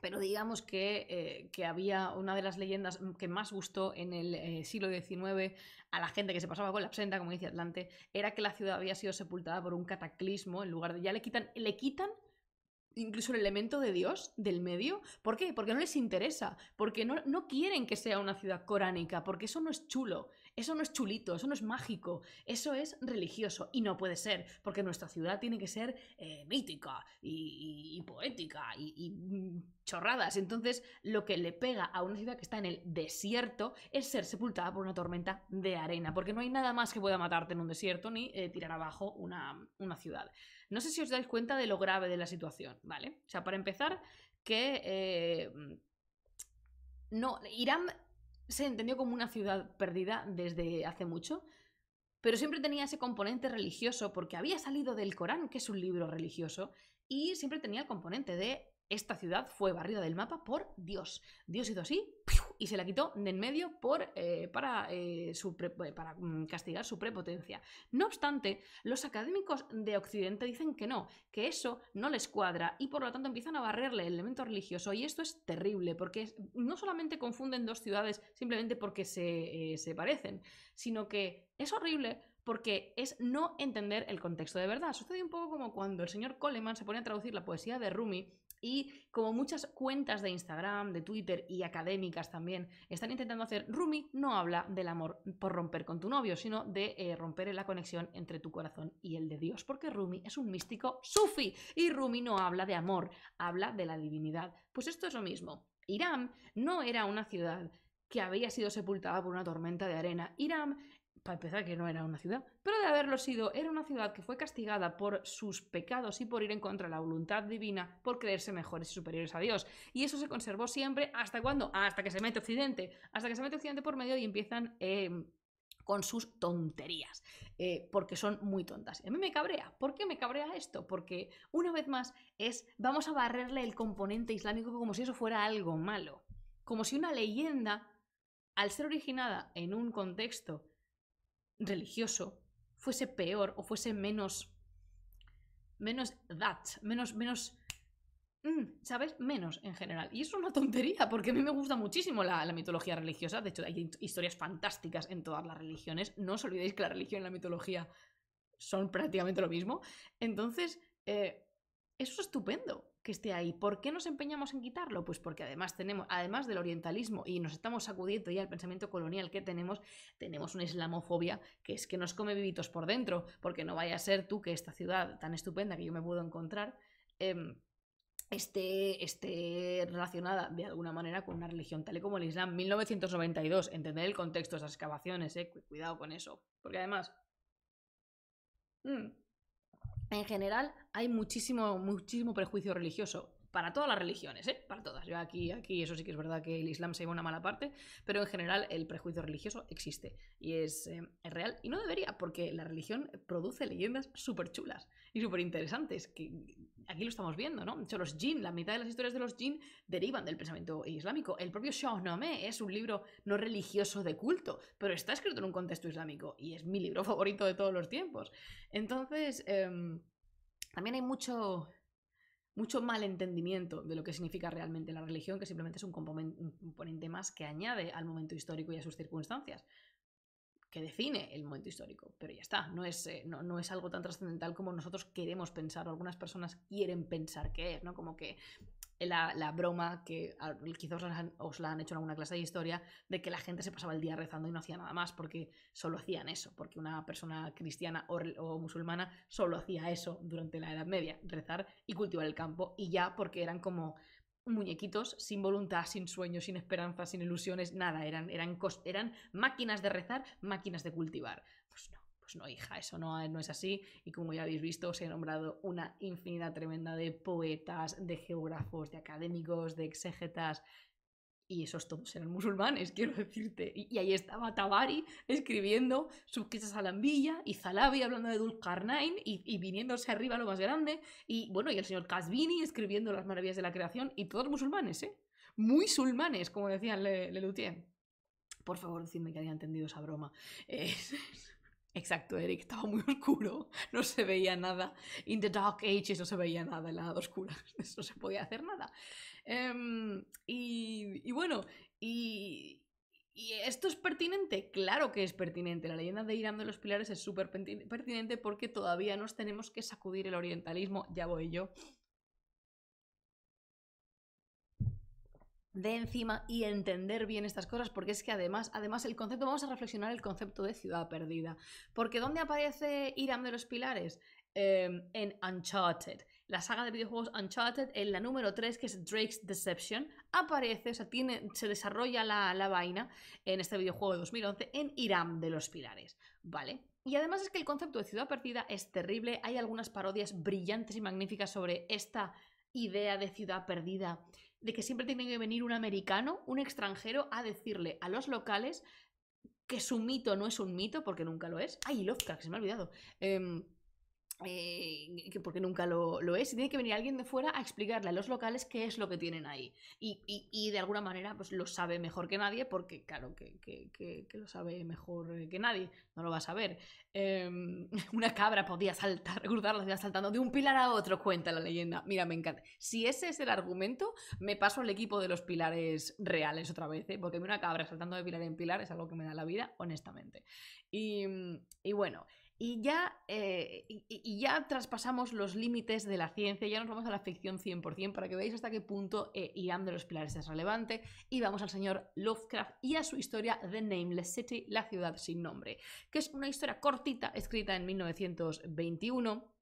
S1: pero digamos eh, que, había una de las leyendas que más gustó en el eh, siglo XIX a la gente que se pasaba con la absenta, como dice Atlante, era que la ciudad había sido sepultada por un cataclismo en lugar de... Ya le quitan, le quitan incluso el elemento de Dios del medio. ¿Por qué? Porque no les interesa, porque no, no quieren que sea una ciudad coránica, porque eso no es chulo. Eso no es chulito, eso no es mágico, eso es religioso y no puede ser, porque nuestra ciudad tiene que ser eh, mítica y, poética y, mm, chorradas. Entonces, lo que le pega a una ciudad que está en el desierto es ser sepultada por una tormenta de arena, porque no hay nada más que pueda matarte en un desierto ni eh, tirar abajo una, ciudad. No sé si os dais cuenta de lo grave de la situación, ¿vale? O sea, para empezar, que... Eh, no, Irán se entendió como una ciudad perdida desde hace mucho, pero siempre tenía ese componente religioso porque había salido del Corán, que es un libro religioso, y siempre tenía el componente de esta ciudad fue barrida del mapa por Dios. Dios hizo así y se la quitó de en medio por, eh, para, eh, eh, mm, castigar su prepotencia. No obstante, los académicos de Occidente dicen que no, que eso no les cuadra y por lo tanto empiezan a barrerle el elemento religioso y esto es terrible porque no solamente confunden dos ciudades simplemente porque se, se parecen, sino que es horrible porque es no entender el contexto de verdad. Sucede un poco como cuando el señor Coleman se pone a traducir la poesía de Rumi y como muchas cuentas de Instagram, de Twitter y académicas también están intentando hacer, Rumi no habla del amor por romper con tu novio, sino de eh, romper la conexión entre tu corazón y el de Dios, porque Rumi es un místico sufi y Rumi no habla de amor, habla de la divinidad. Pues esto es lo mismo. Irán no era una ciudad que había sido sepultada por una tormenta de arena. Irán para empezar, que no era una ciudad, pero de haberlo sido, era una ciudad que fue castigada por sus pecados y por ir en contra de la voluntad divina, por creerse mejores y superiores a Dios. Y eso se conservó siempre, ¿hasta cuándo? Hasta que se mete Occidente, hasta que se mete Occidente por medio y empiezan... Em, con sus tonterías, eh, porque son muy tontas. A mí me cabrea. ¿Por qué me cabrea esto? Porque una vez más es, vamos a barrerle el componente islámico como si eso fuera algo malo, como si una leyenda, al ser originada en un contexto religioso fuese peor o fuese menos. menos that, menos. menos mm, ¿Sabes? Menos en general. Y es una tontería, porque a mí me gusta muchísimo la, mitología religiosa. De hecho, hay historias fantásticas en todas las religiones. No os olvidéis que la religión y la mitología son prácticamente lo mismo. Entonces, eh, eso es estupendo que esté ahí. ¿Por qué nos empeñamos en quitarlo? Pues porque además tenemos, además del orientalismo y nos estamos sacudiendo ya el pensamiento colonial que tenemos, tenemos una islamofobia que es que nos come vivitos por dentro, porque no vaya a ser tú que esta ciudad tan estupenda que yo me puedo encontrar em, esté, relacionada de alguna manera con una religión tal y como el Islam. 1992, entender el contexto de esas excavaciones, eh, cuidado con eso, porque además... Mm, en general hay muchísimo, muchísimo prejuicio religioso para todas las religiones, ¿eh? Para todas. Yo aquí, aquí, eso sí que es verdad que el Islam se lleva una mala parte, pero en general el prejuicio religioso existe y es, eh, real. Y no debería, porque la religión produce leyendas súper chulas y súper interesantes, que aquí lo estamos viendo, ¿no? De hecho, los jinn, la mitad de las historias de los jin derivan del pensamiento islámico. El propio Shahnameh es un libro no religioso de culto, pero está escrito en un contexto islámico y es mi libro favorito de todos los tiempos. Entonces, em, también hay mucho mucho malentendimiento de lo que significa realmente la religión, que simplemente es un componente más que añade al momento histórico y a sus circunstancias, que define el momento histórico, pero ya está, no es, eh, no, es algo tan trascendental como nosotros queremos pensar o algunas personas quieren pensar que es, ¿no? Como que la, broma que quizás os, la han hecho en alguna clase de historia, de que la gente se pasaba el día rezando y no hacía nada más, porque solo hacían eso, porque una persona cristiana o, musulmana solo hacía eso durante la Edad Media, rezar y cultivar el campo, y ya porque eran como muñequitos sin voluntad, sin sueños, sin esperanza, sin ilusiones, nada, eran, eran, eran máquinas de rezar, máquinas de cultivar pues no, hija, eso no, no es así. Y como ya habéis visto, se ha nombrado una infinidad tremenda de poetas, de geógrafos, de académicos, de exégetas, y esos todos eran musulmanes, quiero decirte. Y, ahí estaba Tabari escribiendo sus Salambilla Alambilla y Zalabi hablando de Dulcarnain y, viniéndose arriba lo más grande. Y bueno, y el señor Casvini escribiendo las maravillas de la creación y todos musulmanes, ¿eh? Muy musulmanes como decían Le Por favor, decidme que había entendido esa broma. Es... Exacto, Eric, estaba muy oscuro, no se veía nada. In the Dark Ages no se veía nada, en la Edad Oscura, no se podía hacer nada. Em, y, bueno, y, esto es pertinente? Claro que es pertinente. La leyenda de Irán de los Pilares es súper pertinente porque todavía nos tenemos que sacudir el orientalismo, ya voy yo, de encima y entender bien estas cosas, porque es que además, además el concepto, vamos a reflexionar el concepto de ciudad perdida, porque ¿dónde aparece Iram de los Pilares? Em, en Uncharted, la saga de videojuegos Uncharted, en la número 3, que es Drake's Deception, aparece, o sea, tiene, se desarrolla la, la vaina en este videojuego de 2011 en Iram de los Pilares, ¿vale? Y además es que el concepto de ciudad perdida es terrible. Hay algunas parodias brillantes y magníficas sobre esta idea de ciudad perdida de que siempre tiene que venir un americano, un extranjero, a decirle a los locales que su mito no es un mito, porque nunca lo es. ¡Ay, Lovecraft! Se me ha olvidado. Em, eh, porque nunca lo, es, y tiene que venir alguien de fuera a explicarle a los locales qué es lo que tienen ahí. Y, de alguna manera pues lo sabe mejor que nadie, porque claro, que, lo sabe mejor eh, que nadie, no lo va a saber. Em, una cabra podía saltar, cruzar ya saltando de un pilar a otro, cuenta la leyenda. Mira, me encanta. Si ese es el argumento, me paso al equipo de los pilares reales otra vez, ¿eh? porque una cabra saltando de pilar en pilar es algo que me da la vida, honestamente. Y, y bueno. Y ya, eh, y, ya traspasamos los límites de la ciencia, ya nos vamos a la ficción 100% para que veáis hasta qué punto eh, de los Pilares es relevante. Y vamos al señor Lovecraft y a su historia The Nameless City, la ciudad sin nombre, que es una historia cortita escrita en 1921.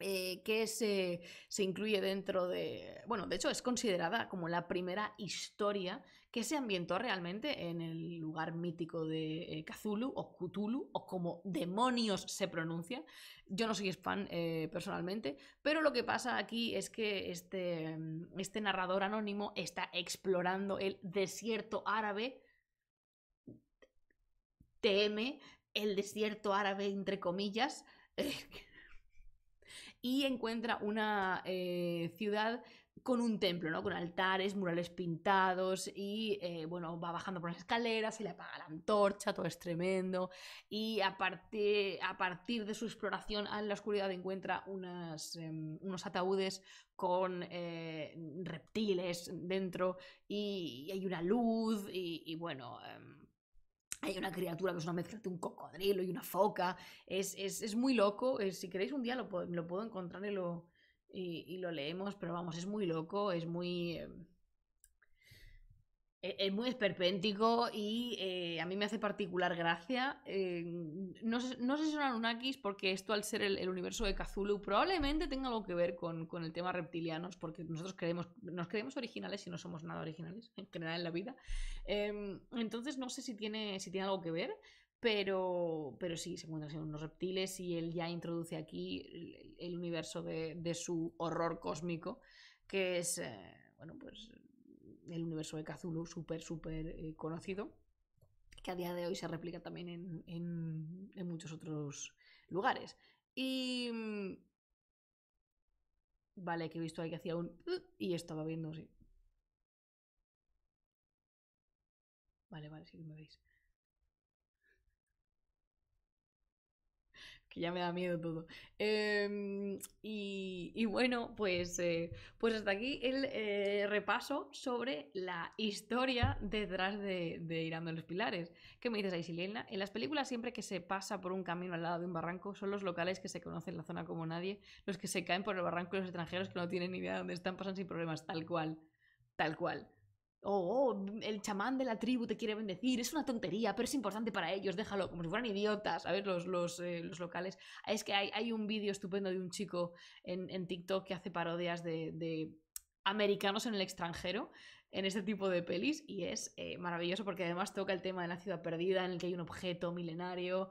S1: Eh, que se, se incluye dentro de, bueno, de hecho es considerada como la primera historia que se ambientó realmente en el lugar mítico de eh, Cthulhu o Cthulhu o como demonios se pronuncia. Yo no soy fan eh, personalmente, pero lo que pasa aquí es que este, mm, este narrador anónimo está explorando el desierto árabe. TM, el desierto árabe, entre comillas, eh, y encuentra una ciudad con un templo, ¿no? Con altares, murales pintados y, eh, bueno, va bajando por las escaleras, se le apaga la antorcha, todo es tremendo. Y a partir, a partir de su exploración en la oscuridad encuentra unas, em, unos ataúdes con eh, reptiles dentro y, hay una luz y, bueno... Em, hay una criatura que es una mezcla de un cocodrilo y una foca. Es, muy loco. Eh, si queréis un día lo, lo puedo encontrar en lo, y, lo leemos, pero vamos, es muy loco, es muy... Eh, e-, es muy esperpéntico y eh, a mí me hace particular gracia. Eh, no, sé, no sé si son Anunnakis porque esto al ser el, universo de Cthulhu probablemente tenga algo que ver con, el tema reptilianos porque nosotros creemos, nos creemos originales y no somos nada originales en general en la vida. Em, entonces no sé si tiene, si tiene algo que ver. Pero, pero sí, se encuentran en unos reptiles y él ya introduce aquí el, universo de, su horror cósmico, que es, eh, bueno, pues el universo de Cthulhu, súper, súper eh, conocido, que a día de hoy se replica también en, muchos otros lugares. Y... Mm, vale, que he visto ahí que hacía un... Y estaba viendo, sí. Vale, vale, sí me veis. que ya me da miedo todo. Em, y, bueno, pues, eh, pues hasta aquí el eh, repaso sobre la historia detrás de, de Irando en los Pilares. ¿Qué me dices ahí, Silena? En las películas siempre que se pasa por un camino al lado de un barranco son los locales que se conocen la zona como nadie, los que se caen por el barranco y los extranjeros que no tienen ni idea de dónde están pasan sin problemas, tal cual, tal cual o oh, el chamán de la tribu te quiere bendecir, es una tontería, pero es importante para ellos, déjalo, como si fueran idiotas, ¿sabes? Los, los, eh, locales. Ah, es que hay, un vídeo estupendo de un chico en, TikTok que hace parodias de, americanos en el extranjero en este tipo de pelis y es eh, maravilloso porque además toca el tema de la ciudad perdida en el que hay un objeto milenario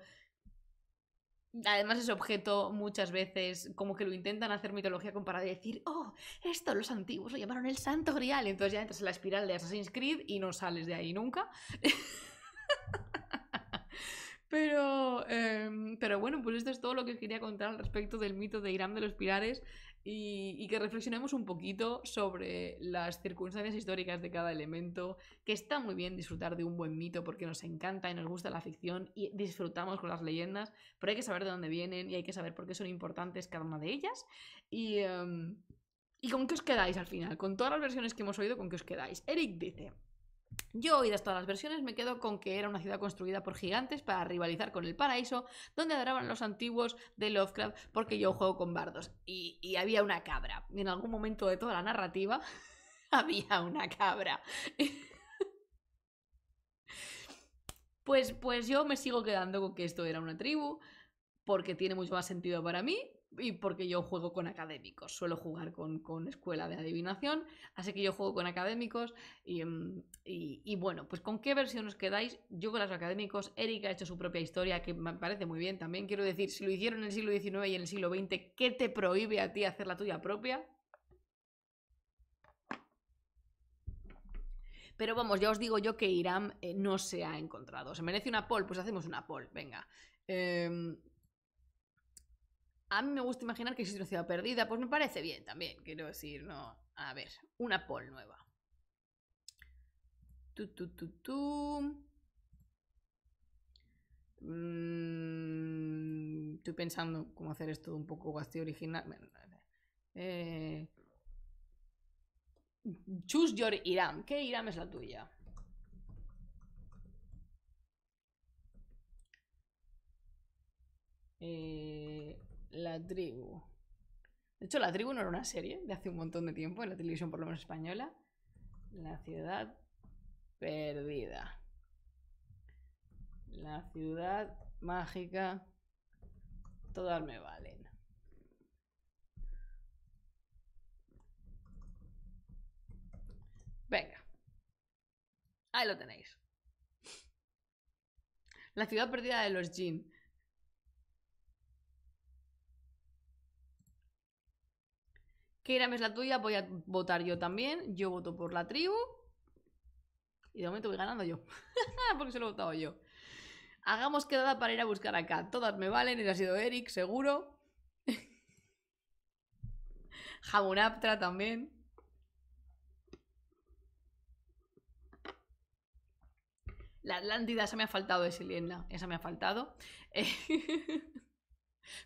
S1: Además ese objeto muchas veces como que lo intentan hacer mitología comparada decir, oh, esto los antiguos lo llamaron el Santo Grial. entonces ya entras en la espiral de Assassin's Creed y no sales de ahí nunca. pero, em, pero bueno, pues esto es todo lo que quería contar al respecto del mito de Irán de los Pilares y, que reflexionemos un poquito sobre las circunstancias históricas de cada elemento, que está muy bien disfrutar de un buen mito porque nos encanta y nos gusta la ficción y disfrutamos con las leyendas, pero hay que saber de dónde vienen y hay que saber por qué son importantes cada una de ellas. Y, em, ¿Y con qué os quedáis al final? Con todas las versiones que hemos oído, ¿con qué os quedáis? Eric dice, yo, oídas todas las versiones, me quedo con que era una ciudad construida por gigantes para rivalizar con el paraíso, donde adoraban los antiguos de Lovecraft, porque yo juego con bardos. Y, y había una cabra. Y en algún momento de toda la narrativa, había una cabra. pues, pues yo me sigo quedando con que esto era una tribu, porque tiene mucho más sentido para mí, y porque yo juego con académicos, suelo jugar con, escuela de adivinación, así que yo juego con académicos y, mm, bueno, pues con qué versión os quedáis, yo con los académicos, Erika ha hecho su propia historia que me parece muy bien también, quiero decir, si lo hicieron en el siglo XIX y en el siglo XX, ¿qué te prohíbe a ti hacer la tuya propia? Pero vamos, ya os digo yo que Irán eh, no se ha encontrado. ¿Se merece una poll? Pues hacemos una poll, venga. Em, a mí me gusta imaginar que existe una ciudad perdida, pues me parece bien también. Quiero decir, no. A ver, una poll nueva. Tu, tu, tu, tu. Mm, estoy pensando cómo hacer esto un poco así original. Eh, choose your Iram. ¿Qué Iram es la tuya? Eh, la tribu. De hecho, La tribu no era una serie de hace un montón de tiempo, en la televisión por lo menos española. La ciudad perdida. La ciudad mágica. Todas me valen. Venga. Ahí lo tenéis. La ciudad perdida de los jeans Quédame es la tuya, voy a votar yo también. Yo voto por la tribu. Y de momento voy ganando yo. Porque se lo he votado yo. Hagamos quedada para ir a buscar acá. Todas me valen, y ha sido Eric, seguro. Jamunaptra también. La Atlántida, esa me ha faltado de esa me ha faltado.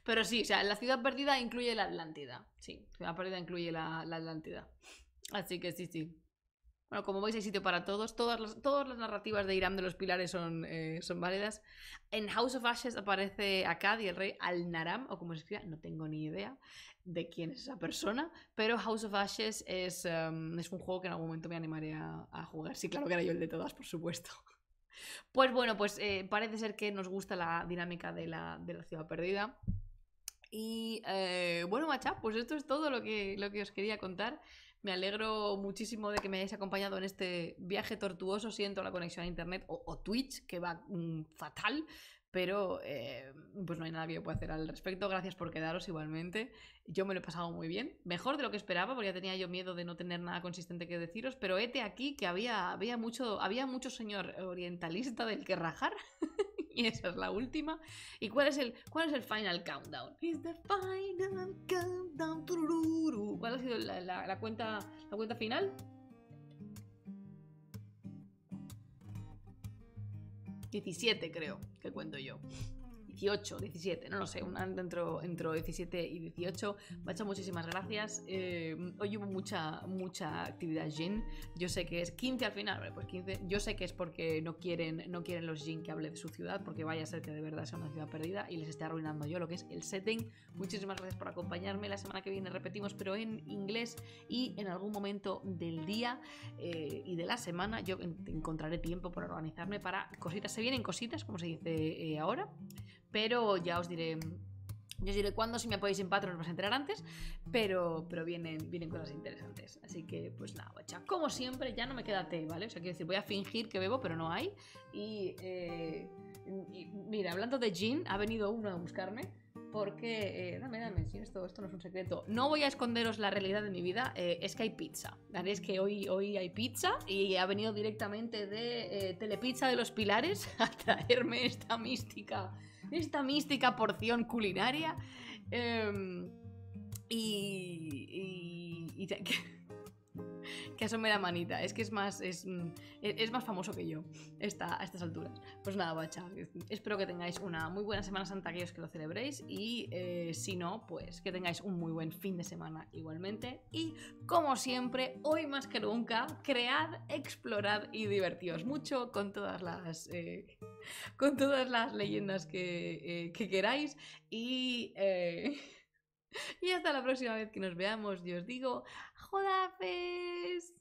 S1: Pero sí, o sea, la ciudad perdida incluye la Atlántida. Sí, ciudad perdida incluye la, la Atlántida. Así que sí, sí. Bueno, como veis, hay sitio para todos. Todas las, todas las narrativas de Irán de los Pilares son, eh, son válidas. En House of Ashes aparece Akkad y el rey Al-Naram, o como se escriba, no tengo ni idea de quién es esa persona. Pero House of Ashes es, um, es un juego que en algún momento me animaré a, a jugar. Sí, claro que era yo el de todas, por supuesto. Pues bueno, pues eh, parece ser que nos gusta la dinámica de la, de la ciudad perdida. Y eh, bueno, macha, pues esto es todo lo que, lo que os quería contar. Me alegro muchísimo de que me hayáis acompañado en este viaje tortuoso. Siento la conexión a internet o, Twitch, que va mm, fatal pero eh, pues no hay nada que yo pueda hacer al respecto. Gracias por quedaros igualmente. Yo me lo he pasado muy bien, mejor de lo que esperaba, porque ya tenía yo miedo de no tener nada consistente que deciros, pero hete aquí que había, había, mucho, había mucho señor orientalista del que rajar. y esa es la última. ¿Y cuál es el, cuál es el final countdown? final countdown. ¿Cuál ha sido la, cuenta, la cuenta final? 17 creo que cuento yo. 18, 17, no lo sé, un dentro, entre 17 y 18. Macho, muchísimas gracias. Eh, hoy hubo mucha, mucha actividad Jin. Yo sé que es 15 al final, pues 15. Yo sé que es porque no quieren, no quieren los Jin que hable de su ciudad, porque vaya a ser que de verdad sea una ciudad perdida y les esté arruinando yo lo que es el setting. Muchísimas gracias por acompañarme. La semana que viene repetimos, pero en inglés y en algún momento del día eh, y de la semana yo encontraré tiempo para organizarme para cositas. Se vienen cositas, como se dice eh, ahora, pero ya os diré. Yo os diré cuándo, si me podéis en Patreon os vas a enterar antes, pero, pero vienen, cosas interesantes. Así que, pues nada, Como siempre, ya no me queda té, ¿vale? O sea, quiero decir, voy a fingir que bebo, pero no hay. Y, eh, mira, hablando de gin, ha venido uno a buscarme porque, eh, dame, dame, si esto, esto no es un secreto, no voy a esconderos la realidad de mi vida, eh, es que hay pizza, Es que hoy, hoy hay pizza y ha venido directamente de Telepizza de los Pilares a traerme esta mística esta mística porción culinaria. Em, y, y que asome la manita. Es que es más, es, mm, e-, más famoso que yo a estas alturas. Pues nada, bacha. Espero que tengáis una muy buena Semana Santa, aquellos que lo celebréis. Y eh, si no, pues que tengáis un muy buen fin de semana igualmente. Y como siempre, hoy más que nunca, cread, explorad y divertíos mucho con todas las. Eh, con todas las leyendas que, eh, que queráis. Y. y hasta la próxima vez que nos veamos, yo os digo trop la face